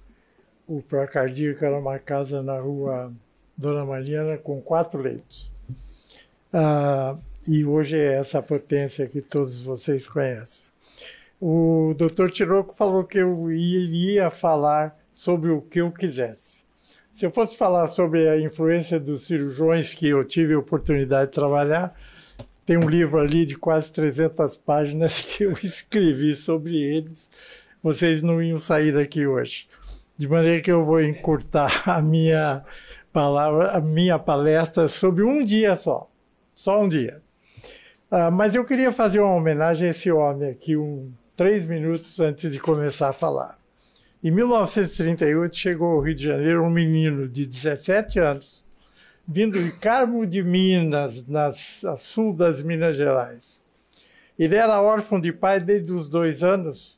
S5: o Procardíaco era uma casa na rua Dona Mariana com quatro leitos. Ah, e hoje é essa potência que todos vocês conhecem. O Dr. Tiroco falou que eu iria falar sobre o que eu quisesse. Se eu fosse falar sobre a influência dos cirurgiões que eu tive a oportunidade de trabalhar, tem um livro ali de quase 300 páginas que eu escrevi sobre eles. Vocês não iam sair daqui hoje. De maneira que eu vou encurtar a minha palavra, a minha palestra sobre um dia só. Só um dia. Ah, mas eu queria fazer uma homenagem a esse homem aqui, um, três minutos antes de começar a falar. Em 1938 chegou ao Rio de Janeiro um menino de 17 anos, vindo de Carmo de Minas, na sul das Minas Gerais. Ele era órfão de pai desde os dois anos,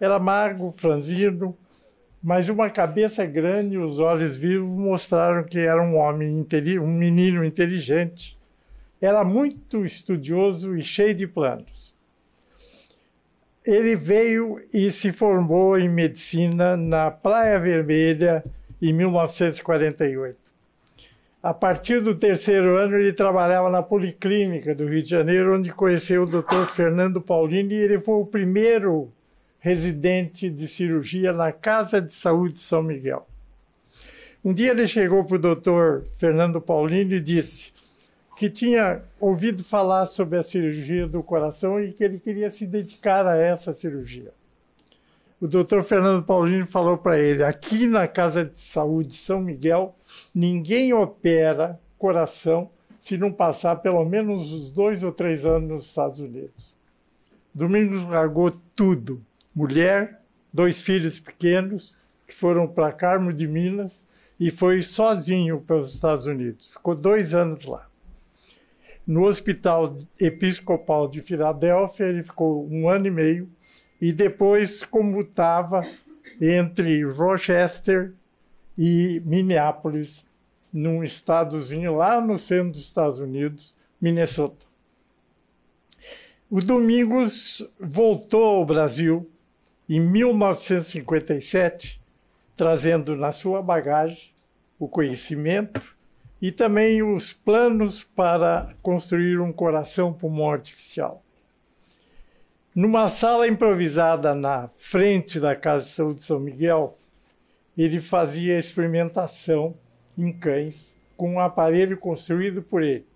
S5: era magro, franzino, mas uma cabeça grande e os olhos vivos mostraram que era um homem, um menino inteligente era é muito estudioso e cheio de planos. Ele veio e se formou em medicina na Praia Vermelha em 1948. A partir do terceiro ano, ele trabalhava na Policlínica do Rio de Janeiro, onde conheceu o Dr. Fernando Paulini, e ele foi o primeiro residente de cirurgia na Casa de Saúde de São Miguel. Um dia ele chegou para o doutor Fernando Paulino e disse: que tinha ouvido falar sobre a cirurgia do coração e que ele queria se dedicar a essa cirurgia. O doutor Fernando Paulino falou para ele: aqui na Casa de Saúde São Miguel, ninguém opera coração se não passar pelo menos uns dois ou três anos nos Estados Unidos. Domingos largou tudo: mulher, dois filhos pequenos, que foram para Carmo de Minas, e foi sozinho para os Estados Unidos. Ficou dois anos lá. No Hospital Episcopal de Filadélfia, ele ficou um ano e meio e depois comutava entre Rochester e Minneapolis, num estadozinho lá no centro dos Estados Unidos, Minnesota. O Domingos voltou ao Brasil em 1957, trazendo na sua bagagem o conhecimento, e também os planos para construir um coração-pulmão artificial. Numa sala improvisada na frente da Casa de Saúde de São Miguel, ele fazia experimentação em cães com um aparelho construído por ele.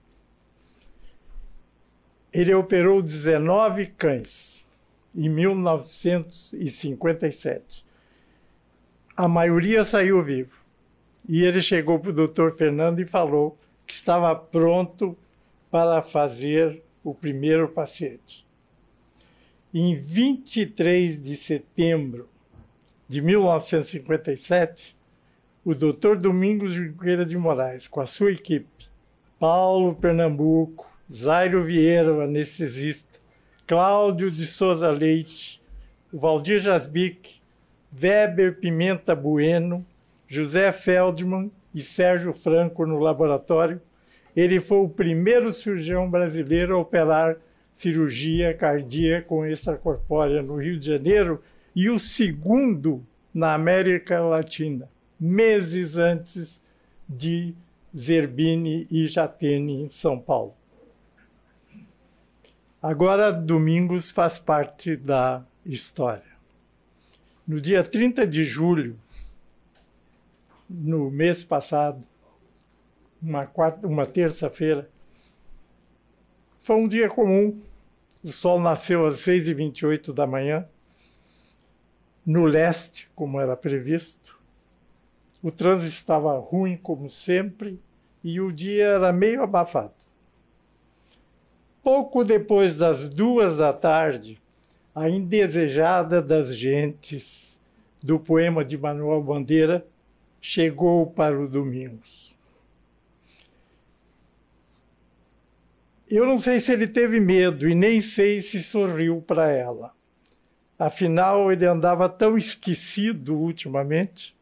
S5: Ele operou 19 cães em 1957. A maioria saiu vivo. E ele chegou para o doutor Fernando e falou que estava pronto para fazer o primeiro paciente. Em 23 de setembro de 1957, o doutor Domingos Junqueira de Moraes, com a sua equipe, Paulo Pernambuco, Zairo Vieira, o anestesista, Cláudio de Souza Leite, Valdir Jasbic, Weber Pimenta Bueno, José Feldman e Sérgio Franco no laboratório, ele foi o primeiro cirurgião brasileiro a operar cirurgia cardíaca com extracorpórea no Rio de Janeiro e o segundo na América Latina, meses antes de Zerbini e Jatene em São Paulo. Agora, Domingos faz parte da história. No dia 30 de julho no mês passado, uma, uma terça-feira. Foi um dia comum. O sol nasceu às 6h28 da manhã, no leste, como era previsto. O trânsito estava ruim, como sempre, e o dia era meio abafado. Pouco depois das duas da tarde, a indesejada das gentes do poema de Manuel Bandeira chegou para o Domingos. Eu não sei se ele teve medo e nem sei se sorriu para ela. Afinal, ele andava tão esquecido ultimamente.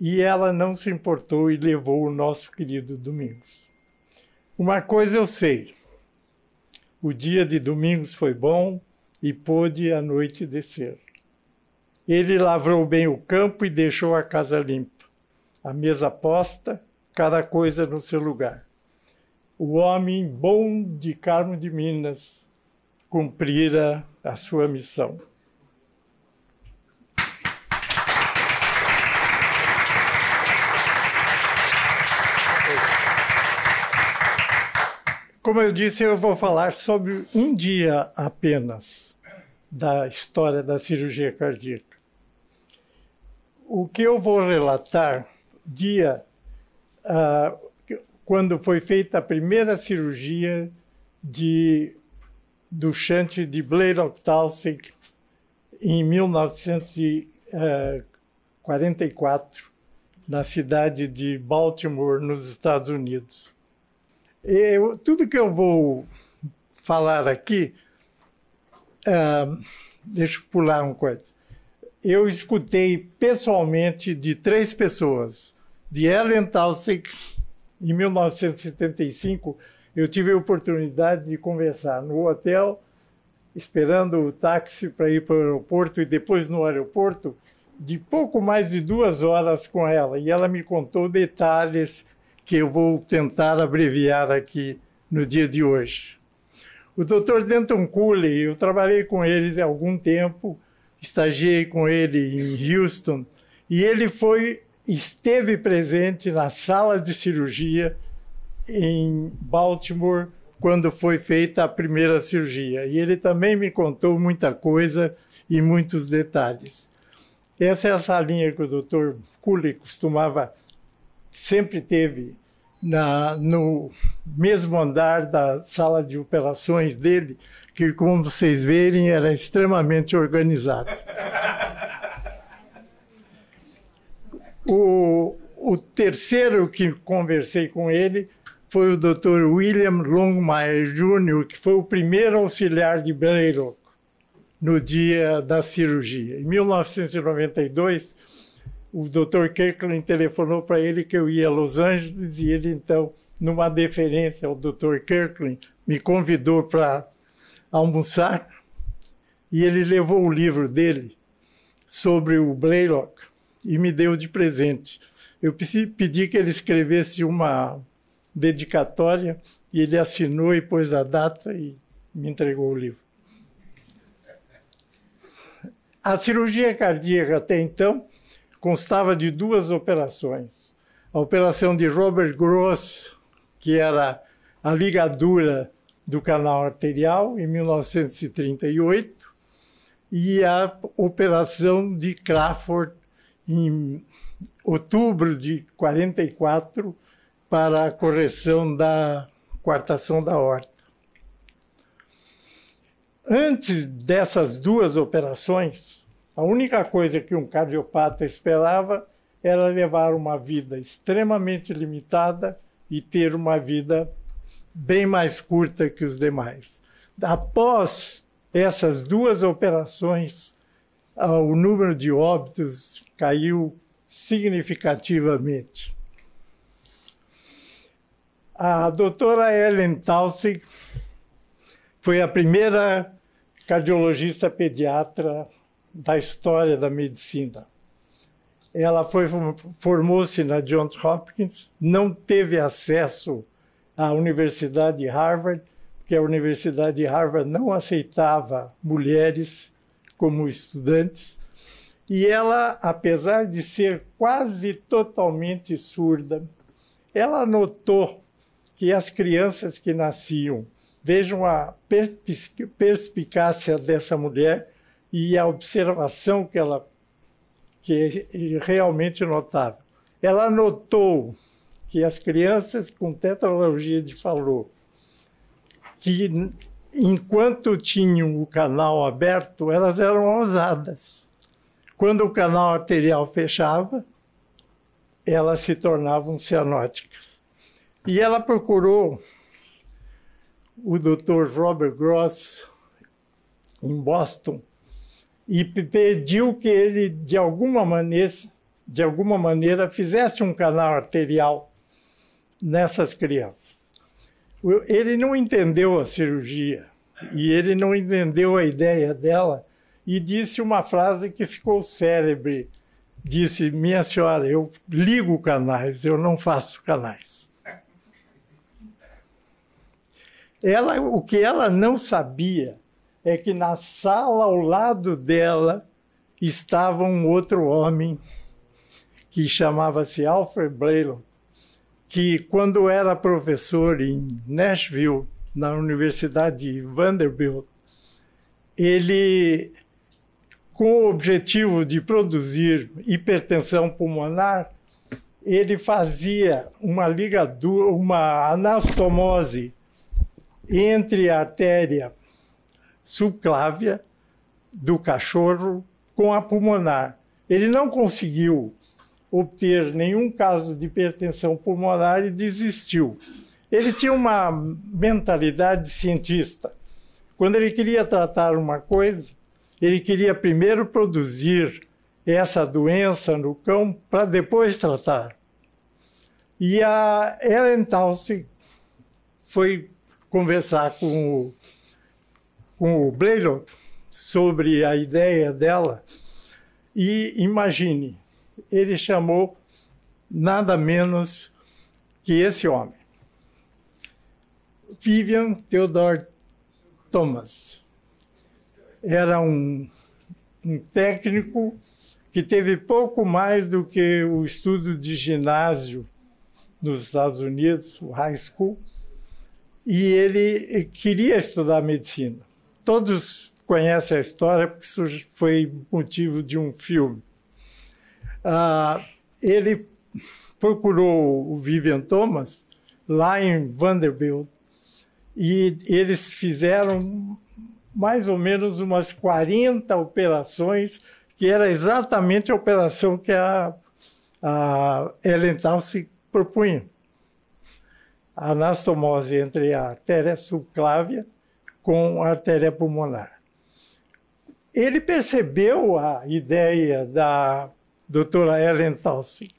S5: E ela não se importou e levou o nosso querido Domingos. Uma coisa eu sei: o dia de Domingos foi bom e pôde a noite descer. Ele lavrou bem o campo e deixou a casa limpa, a mesa posta, cada coisa no seu lugar. O homem bom de Carmo de Minas cumprira a sua missão. Como eu disse, eu vou falar sobre um dia apenas da história da cirurgia cardíaca o que eu vou relatar, dia ah, quando foi feita a primeira cirurgia de, do chante de Blair Talsig em 1944, ah, na cidade de Baltimore, nos Estados Unidos. Eu, tudo que eu vou falar aqui, ah, deixa eu pular um coisa eu escutei pessoalmente de três pessoas. De Ellen Taussig, em 1975, eu tive a oportunidade de conversar no hotel, esperando o táxi para ir para o aeroporto e depois no aeroporto, de pouco mais de duas horas com ela. E ela me contou detalhes que eu vou tentar abreviar aqui no dia de hoje. O Dr. Denton Cooley, eu trabalhei com ele há algum tempo estagiei com ele em Houston, e ele foi esteve presente na sala de cirurgia em Baltimore quando foi feita a primeira cirurgia. E ele também me contou muita coisa e muitos detalhes. Essa é a salinha que o Dr. Kuli costumava sempre teve na, no mesmo andar da sala de operações dele, que, como vocês verem, era extremamente organizado. O, o terceiro que conversei com ele foi o Dr. William Longmire Jr., que foi o primeiro auxiliar de Blaylock no dia da cirurgia. Em 1992, o Dr. Kirkland telefonou para ele que eu ia a Los Angeles e ele então, numa deferência ao Dr. Kirkland, me convidou para almoçar e ele levou o livro dele sobre o Blaylock e me deu de presente. Eu pedi que ele escrevesse uma dedicatória e ele assinou e pôs a data e me entregou o livro. A cirurgia cardíaca até então constava de duas operações. A operação de Robert Gross, que era a ligadura do canal arterial em 1938 e a operação de Crawford em outubro de 44 para a correção da quartação da horta. Antes dessas duas operações, a única coisa que um cardiopata esperava era levar uma vida extremamente limitada e ter uma vida bem mais curta que os demais. Após essas duas operações, ah, o número de óbitos caiu significativamente. A doutora Ellen Taussig foi a primeira cardiologista pediatra da história da medicina. Ela formou-se na Johns Hopkins, não teve acesso à Universidade de Harvard, porque a Universidade de Harvard não aceitava mulheres como estudantes, e ela, apesar de ser quase totalmente surda, ela notou que as crianças que nasciam, vejam a perspicácia dessa mulher e a observação que ela que é realmente notável. Ela notou que as crianças com tetralogia de Fallot, que enquanto tinham o canal aberto, elas eram ousadas. Quando o canal arterial fechava, elas se tornavam cianóticas. E ela procurou o Dr. Robert Gross em Boston e pediu que ele de alguma maneira, de alguma maneira fizesse um canal arterial nessas crianças. Ele não entendeu a cirurgia e ele não entendeu a ideia dela e disse uma frase que ficou célebre. Disse: Minha senhora, eu ligo canais, eu não faço canais. Ela, o que ela não sabia é que na sala ao lado dela estava um outro homem que chamava-se Alfred Braylon, que quando era professor em Nashville, na Universidade de Vanderbilt, ele, com o objetivo de produzir hipertensão pulmonar, ele fazia uma ligadura, uma anastomose entre a artéria subclávia do cachorro com a pulmonar. Ele não conseguiu obter nenhum caso de hipertensão pulmonar e desistiu. Ele tinha uma mentalidade cientista. Quando ele queria tratar uma coisa, ele queria primeiro produzir essa doença no cão para depois tratar. E a Ellen Townsend foi conversar com o, com o Blaylock sobre a ideia dela. E imagine, ele chamou nada menos que esse homem, Vivian Theodore Thomas. Era um, um técnico que teve pouco mais do que o estudo de ginásio nos Estados Unidos, o high school, e ele queria estudar medicina. Todos conhecem a história porque isso foi motivo de um filme ah, ele procurou o Vivian Thomas lá em Vanderbilt e eles fizeram mais ou menos umas 40 operações, que era exatamente a operação que a, a Ellen se propunha. A anastomose entre a artéria subclávia com a artéria pulmonar. Ele percebeu a ideia da doutora Ellen Taussig.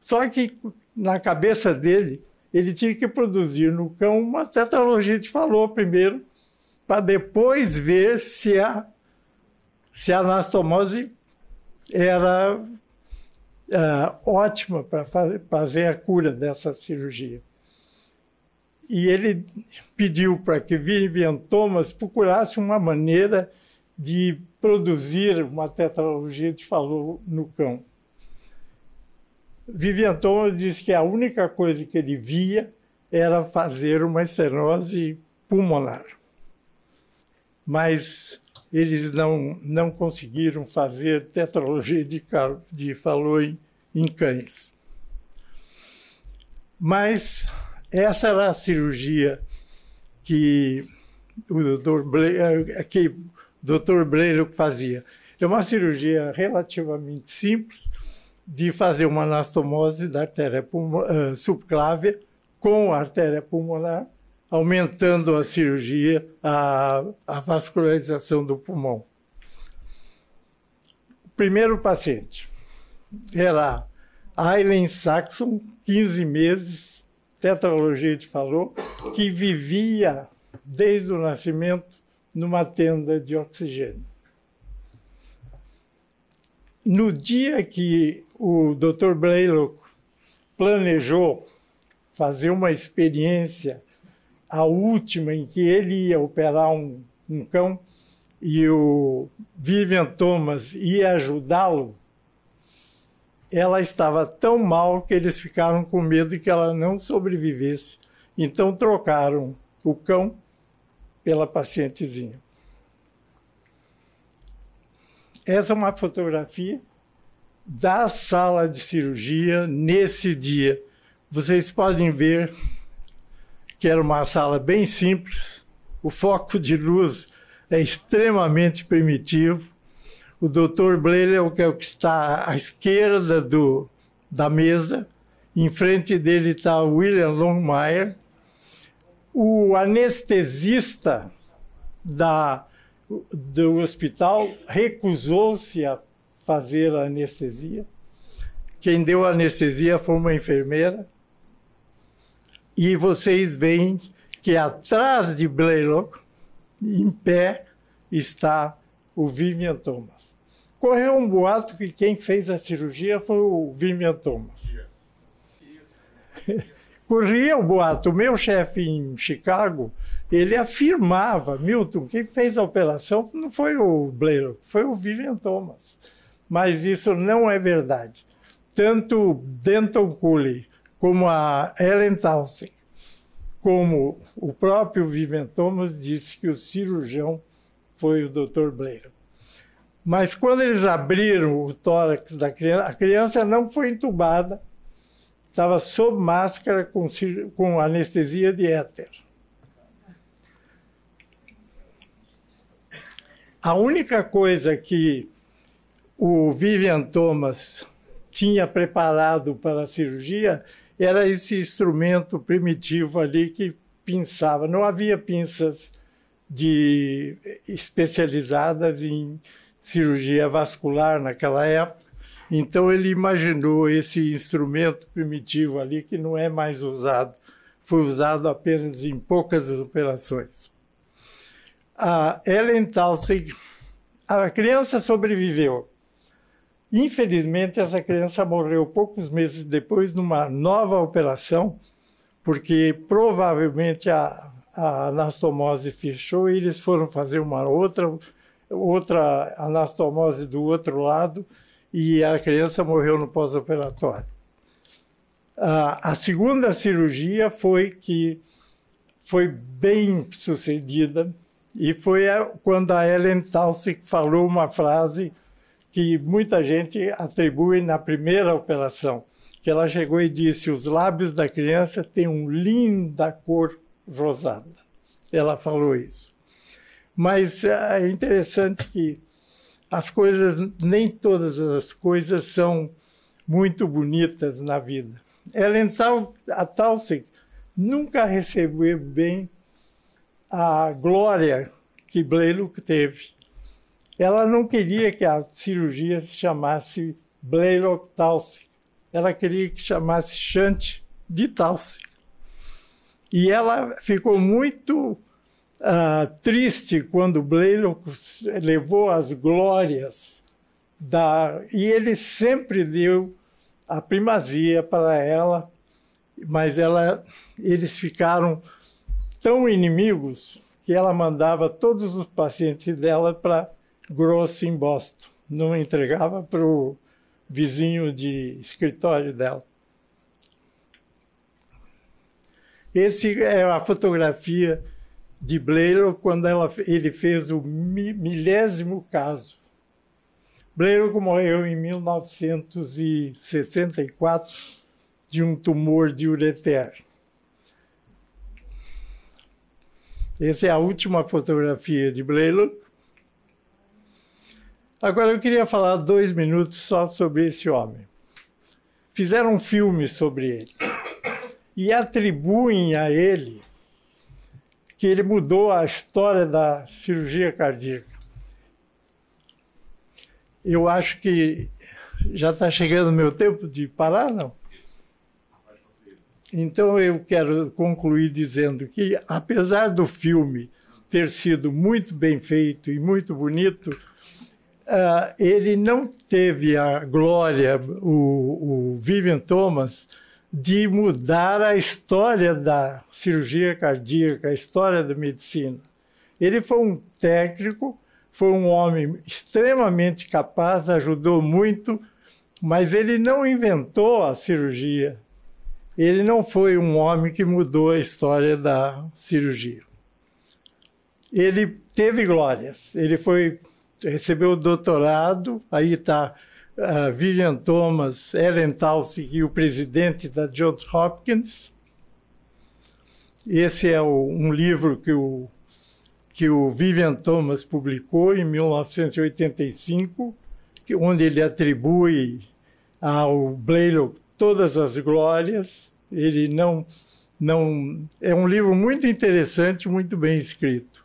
S5: Só que na cabeça dele, ele tinha que produzir no cão uma tetralogia de falou primeiro, para depois ver se a, se a anastomose era uh, ótima para fazer a cura dessa cirurgia. E ele pediu para que Vivian Thomas procurasse uma maneira de produzir uma tetralogia de Falou no Cão. Vivian Thomas disse que a única coisa que ele via era fazer uma estenose pulmonar. Mas eles não, não conseguiram fazer tetralogia de, de Falou em, em cães. Mas essa era a cirurgia que o doutor Blake, eh, que Dr. Breiro que fazia. É uma cirurgia relativamente simples de fazer uma anastomose da artéria uh, eh, subclávia com a artéria pulmonar, aumentando a cirurgia, a, a vascularização do pulmão. O primeiro paciente era Aileen Saxon, 15 meses, tetralogia de falou, que vivia desde o nascimento numa tenda de oxigênio. No dia que o Dr. Blaylock planejou fazer uma experiência, a última em que ele ia operar um, um cão e o Vivian Thomas ia ajudá-lo, ela estava tão mal que eles ficaram com medo que ela não sobrevivesse. Então trocaram o cão pela pacientezinha. Essa é uma fotografia da sala de cirurgia nesse dia. Vocês podem ver que era uma sala bem simples, o foco de luz é extremamente primitivo. O Dr. Blelel, é o que está à esquerda do, da mesa, em frente dele está William Longmire, o anestesista da, do hospital recusou-se a fazer a anestesia. Quem deu a anestesia foi uma enfermeira. E vocês veem que atrás de Blaylock, em pé, está o Vivian Thomas. Correu um boato que quem fez a cirurgia foi o Vivian Thomas. Yeah. Corria o boato. O meu chefe em Chicago, ele afirmava, Milton, quem fez a operação não foi o Blair, foi o Vivian Thomas. Mas isso não é verdade. Tanto Denton Cooley como a Ellen Townsend, como o próprio Vivian Thomas disse que o cirurgião foi o Dr. Blair. Mas quando eles abriram o tórax da criança, a criança não foi entubada, estava sob máscara com, com anestesia de éter. A única coisa que o Vivian Thomas tinha preparado para a cirurgia era esse instrumento primitivo ali que pinçava. Não havia pinças de especializadas em cirurgia vascular naquela época. Então ele imaginou esse instrumento primitivo ali que não é mais usado, foi usado apenas em poucas operações. A Ellen Townsend, a criança sobreviveu. Infelizmente, essa criança morreu poucos meses depois numa nova operação, porque provavelmente a, a anastomose fechou e eles foram fazer uma outra, outra anastomose do outro lado e a criança morreu no pós-operatório. A, a segunda cirurgia foi que foi bem sucedida e foi quando a Ellen Taussig falou uma frase que muita gente atribui na primeira operação, que ela chegou e disse: "Os lábios da criança têm uma linda cor rosada". Ela falou isso. Mas eh, é interessante que as coisas, nem todas as coisas são muito bonitas na vida. Ellen Taussig nunca recebeu bem a glória que Blaylock teve. Ela não queria que a cirurgia se chamasse Blaylock Taussig. Ela queria que chamasse Chante de Taussig. E ela ficou muito ah, triste quando Blaylock levou as glórias da. E ele sempre deu a primazia para ela, mas ela, eles ficaram tão inimigos que ela mandava todos os pacientes dela para Grosso em Boston, não entregava para o vizinho de escritório dela. Esse é a fotografia de Blair quando ela, ele fez o milésimo caso. Blair morreu em 1964 de um tumor de ureter. Essa é a última fotografia de Blaylock. Agora eu queria falar dois minutos só sobre esse homem. Fizeram um filme sobre ele e atribuem a ele que ele mudou a história da cirurgia cardíaca. Eu acho que já está chegando o meu tempo de parar, não? Então eu quero concluir dizendo que, apesar do filme ter sido muito bem feito e muito bonito, uh, ele não teve a glória, o, o Vivian Thomas, de mudar a história da cirurgia cardíaca, a história da medicina. Ele foi um técnico, foi um homem extremamente capaz, ajudou muito, mas ele não inventou a cirurgia. Ele não foi um homem que mudou a história da cirurgia. Ele teve glórias, ele foi recebeu o doutorado, aí está uh, Thomas, Ellen Tausig e o presidente da Johns Hopkins. Esse é o, um livro que o, que o Vivian Thomas publicou em 1985, que, onde ele atribui ao Blaylock todas as glórias. Ele não, não é um livro muito interessante, muito bem escrito.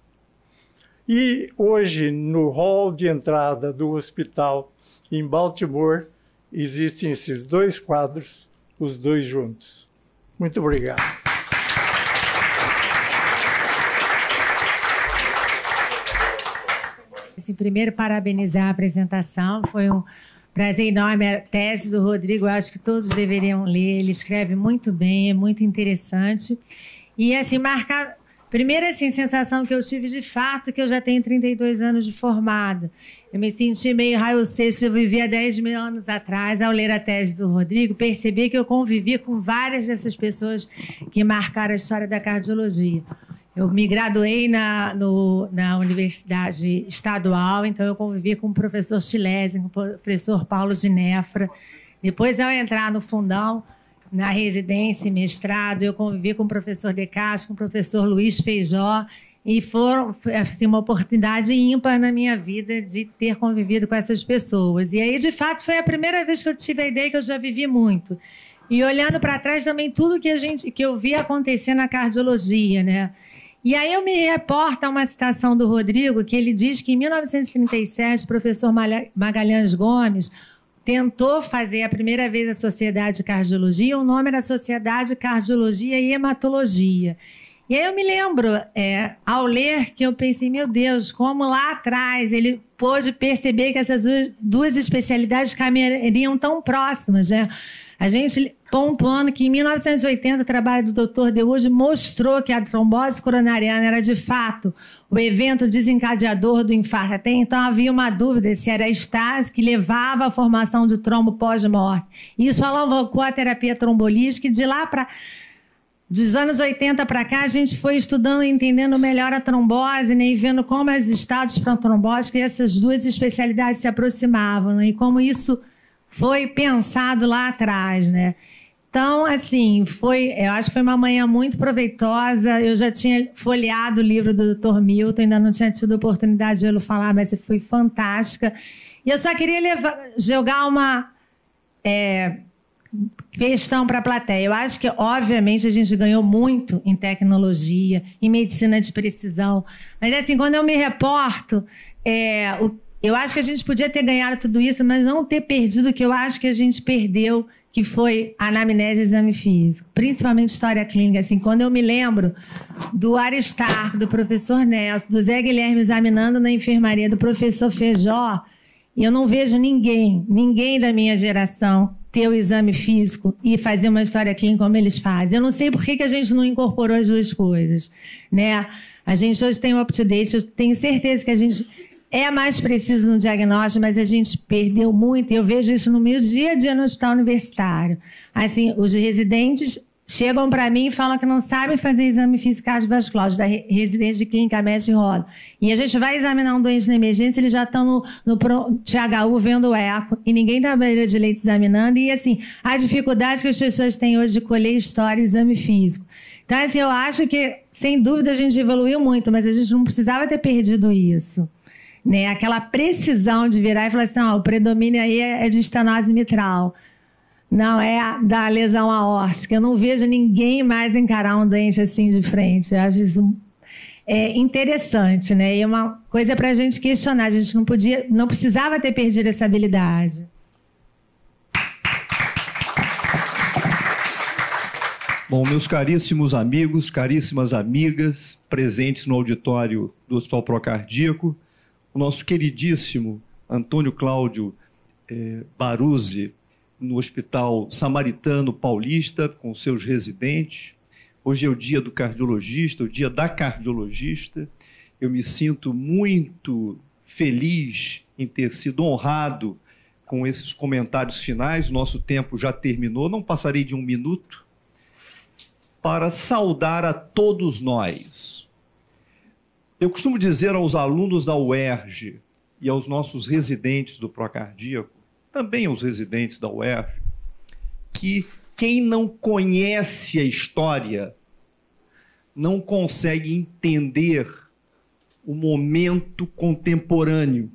S5: E hoje no hall de entrada do hospital em Baltimore existem esses dois quadros, os dois juntos. Muito obrigado.
S6: Assim, primeiro, parabenizar a apresentação. Foi um prazer enorme. A tese do Rodrigo, acho que todos deveriam ler. Ele escreve muito bem, é muito interessante. E, assim, marcar Primeiro, assim, sensação que eu tive de fato que eu já tenho 32 anos de formada. Eu me senti meio raio sexto, eu vivia 10 mil anos atrás, ao ler a tese do Rodrigo, percebi que eu convivi com várias dessas pessoas que marcaram a história da cardiologia. Eu me graduei na, no, na Universidade Estadual, então eu convivi com o professor Chilesi, com o professor Paulo Ginefra. Depois, ao entrar no fundão, na residência e mestrado, eu convivi com o professor De Castro, com o professor Luiz Feijó, e foram assim, uma oportunidade ímpar na minha vida de ter convivido com essas pessoas. E aí, de fato, foi a primeira vez que eu tive a ideia que eu já vivi muito. E olhando para trás também tudo que a gente que eu vi acontecer na cardiologia, né? E aí eu me reporto a uma citação do Rodrigo, que ele diz que em 1937, o professor Magalhães Gomes tentou fazer a primeira vez a Sociedade de Cardiologia, o nome era Sociedade de Cardiologia e Hematologia. E aí eu me lembro, é, ao ler, que eu pensei, meu Deus, como lá atrás ele pôde perceber que essas duas, especialidades caminhariam tão próximas, né? A gente pontuando que em 1980 o trabalho do Dr. Deuge mostrou que a trombose coronariana era de fato o evento desencadeador do infarto. Até então havia uma dúvida se era a estase que levava à formação de trombo pós-morte. Isso alavancou a terapia trombolítica e de lá para dos anos 80 para cá, a gente foi estudando e entendendo melhor a trombose né, e vendo como as estados para trombóticos e essas duas especialidades se aproximavam né, e como isso foi pensado lá atrás. Né? Então, assim, foi, eu acho que foi uma manhã muito proveitosa. Eu já tinha folheado o livro do Dr. Milton, ainda não tinha tido oportunidade de ele falar, mas foi fantástica. E eu só queria levar, jogar uma é, questão para a plateia. Eu acho que, obviamente, a gente ganhou muito em tecnologia, em medicina de precisão. Mas, assim, quando eu me reporto, é, o eu acho que a gente podia ter ganhado tudo isso, mas não ter perdido o que eu acho que a gente perdeu que foi anamnese e exame físico, principalmente história clínica. Assim, quando eu me lembro do Aristarco, do professor Nelson, do Zé Guilherme examinando na enfermaria, do professor Feijó, e eu não vejo ninguém, ninguém da minha geração ter o exame físico e fazer uma história clínica como eles fazem. Eu não sei por que, que a gente não incorporou as duas coisas, né? A gente hoje tem o up-to-date, eu tenho certeza que a gente é mais preciso no diagnóstico, mas a gente perdeu muito. Eu vejo isso no meu dia a dia no hospital universitário. Assim, os residentes chegam para mim e falam que não sabem fazer exame físico cardiovascular, da residência de clínica médica e rola. E a gente vai examinar um doente na emergência, eles já estão no, no THU vendo o eco, e ninguém está na beira de leite examinando. E assim, a dificuldade que as pessoas têm hoje de colher história e exame físico. Então, assim, eu acho que, sem dúvida, a gente evoluiu muito, mas a gente não precisava ter perdido isso né? Aquela precisão de virar e falar assim, o predomínio aí é, é de estenose mitral. Não, é da lesão aórtica. Eu não vejo ninguém mais encarar um dente assim de frente. Eu acho isso é, interessante, né? E é uma coisa para a gente questionar. A gente não podia, não precisava ter perdido essa habilidade.
S7: Bom, meus caríssimos amigos, caríssimas amigas, presentes no auditório do Hospital Procardíaco, o nosso queridíssimo Antônio Cláudio eh, Baruzzi, no Hospital Samaritano Paulista, com seus residentes. Hoje é o dia do cardiologista, o dia da cardiologista. Eu me sinto muito feliz em ter sido honrado com esses comentários finais. Nosso tempo já terminou, não passarei de um minuto para saudar a todos nós eu costumo dizer aos alunos da UERJ e aos nossos residentes do Procardíaco, também aos residentes da UERJ, que quem não conhece a história não consegue entender o momento contemporâneo.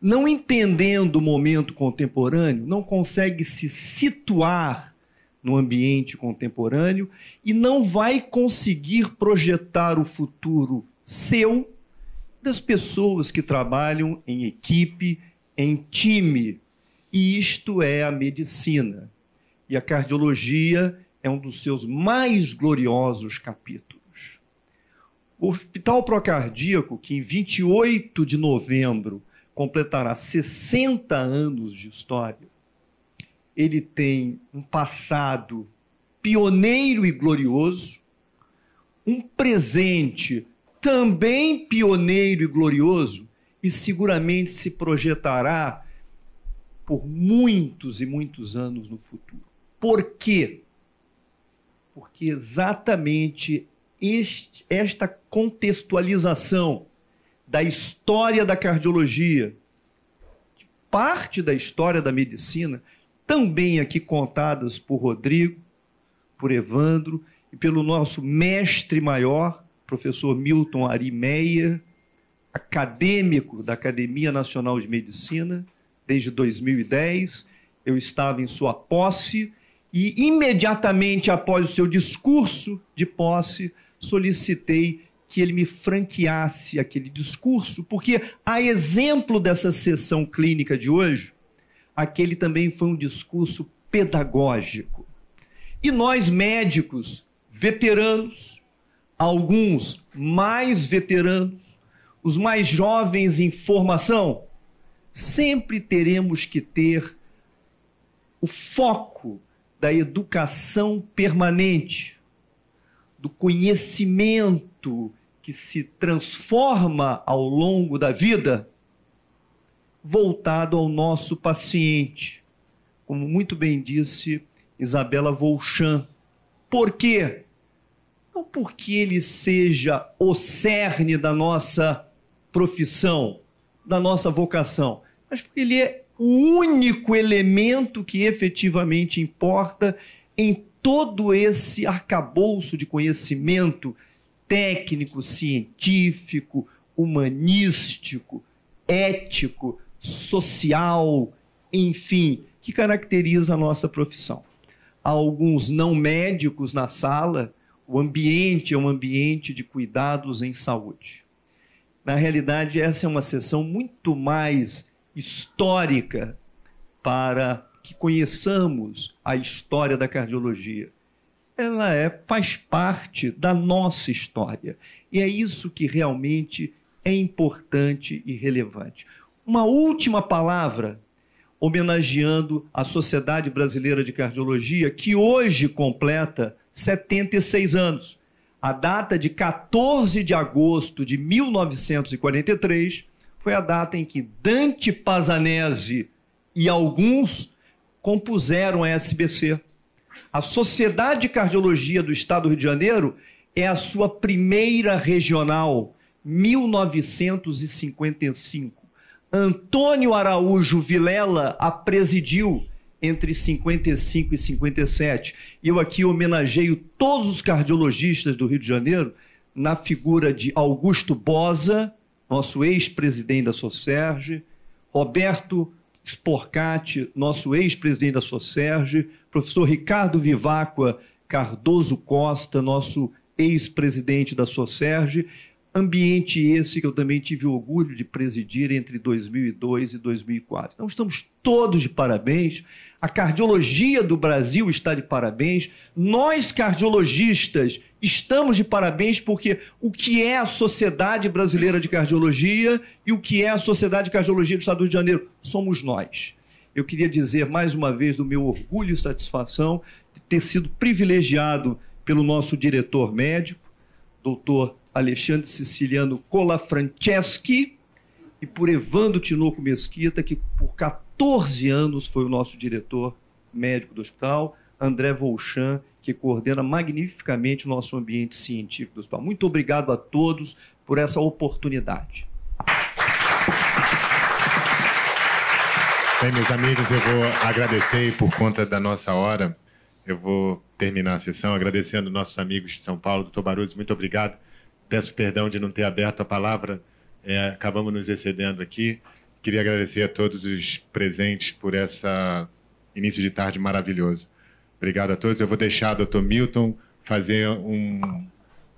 S7: Não entendendo o momento contemporâneo, não consegue se situar no ambiente contemporâneo e não vai conseguir projetar o futuro seu das pessoas que trabalham em equipe, em time. E isto é a medicina. E a cardiologia é um dos seus mais gloriosos capítulos. O Hospital Procardíaco, que em 28 de novembro completará 60 anos de história, ele tem um passado pioneiro e glorioso, um presente também pioneiro e glorioso, e seguramente se projetará por muitos e muitos anos no futuro. Por quê? Porque exatamente este, esta contextualização da história da cardiologia, de parte da história da medicina, também aqui contadas por Rodrigo, por Evandro e pelo nosso mestre maior, professor Milton Ari Meia, acadêmico da Academia Nacional de Medicina, desde 2010. Eu estava em sua posse e, imediatamente após o seu discurso de posse, solicitei que ele me franqueasse aquele discurso, porque, a exemplo dessa sessão clínica de hoje, aquele também foi um discurso pedagógico. E nós, médicos veteranos, alguns mais veteranos, os mais jovens em formação, sempre teremos que ter o foco da educação permanente, do conhecimento que se transforma ao longo da vida, voltado ao nosso paciente. Como muito bem disse Isabela Volchan. Por quê? não porque ele seja o cerne da nossa profissão, da nossa vocação, mas porque ele é o único elemento que efetivamente importa em todo esse arcabouço de conhecimento técnico, científico, humanístico, ético, social, enfim, que caracteriza a nossa profissão. Há alguns não médicos na sala o ambiente é um ambiente de cuidados em saúde. Na realidade, essa é uma sessão muito mais histórica para que conheçamos a história da cardiologia. Ela é, faz parte da nossa história. E é isso que realmente é importante e relevante. Uma última palavra homenageando a Sociedade Brasileira de Cardiologia, que hoje completa 76 anos. A data de 14 de agosto de 1943 foi a data em que Dante Pazanese e alguns compuseram a SBC. A Sociedade de Cardiologia do Estado do Rio de Janeiro é a sua primeira regional, 1955. Antônio Araújo Vilela a presidiu entre 55 e 57. E eu aqui homenageio todos os cardiologistas do Rio de Janeiro na figura de Augusto Bosa, nosso ex-presidente da Socerge, Roberto Sporcati, nosso ex-presidente da Socerge, professor Ricardo Vivacqua Cardoso Costa, nosso ex-presidente da Socerge, ambiente esse que eu também tive o orgulho de presidir entre 2002 e 2004. Então estamos todos de parabéns a cardiologia do Brasil está de parabéns. Nós, cardiologistas, estamos de parabéns porque o que é a Sociedade Brasileira de Cardiologia e o que é a Sociedade de Cardiologia do Estado do Rio de Janeiro somos nós. Eu queria dizer mais uma vez do meu orgulho e satisfação de ter sido privilegiado pelo nosso diretor médico, doutor Alexandre Siciliano Colafranceschi, e por Evandro Tinoco Mesquita, que por 14 14 anos foi o nosso diretor médico do hospital, André Volchan, que coordena magnificamente o nosso ambiente científico do hospital. Muito obrigado a todos por essa oportunidade.
S4: Bem, meus amigos, eu vou agradecer por conta da nossa hora. Eu vou terminar a sessão agradecendo nossos amigos de São Paulo, doutor Baruzzi, muito obrigado. Peço perdão de não ter aberto a palavra, é, acabamos nos excedendo aqui queria agradecer a todos os presentes por essa início de tarde maravilhoso. Obrigado a todos. Eu vou deixar o Dr. Milton fazer uma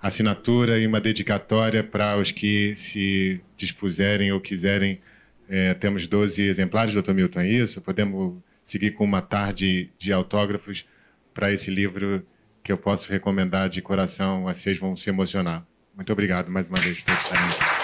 S4: assinatura e uma dedicatória para os que se dispuserem ou quiserem. É, temos 12 exemplares, Dr. Milton, é isso? Podemos seguir com uma tarde de autógrafos para esse livro que eu posso recomendar de coração. Vocês vão se emocionar. Muito obrigado mais uma vez por estarem aqui.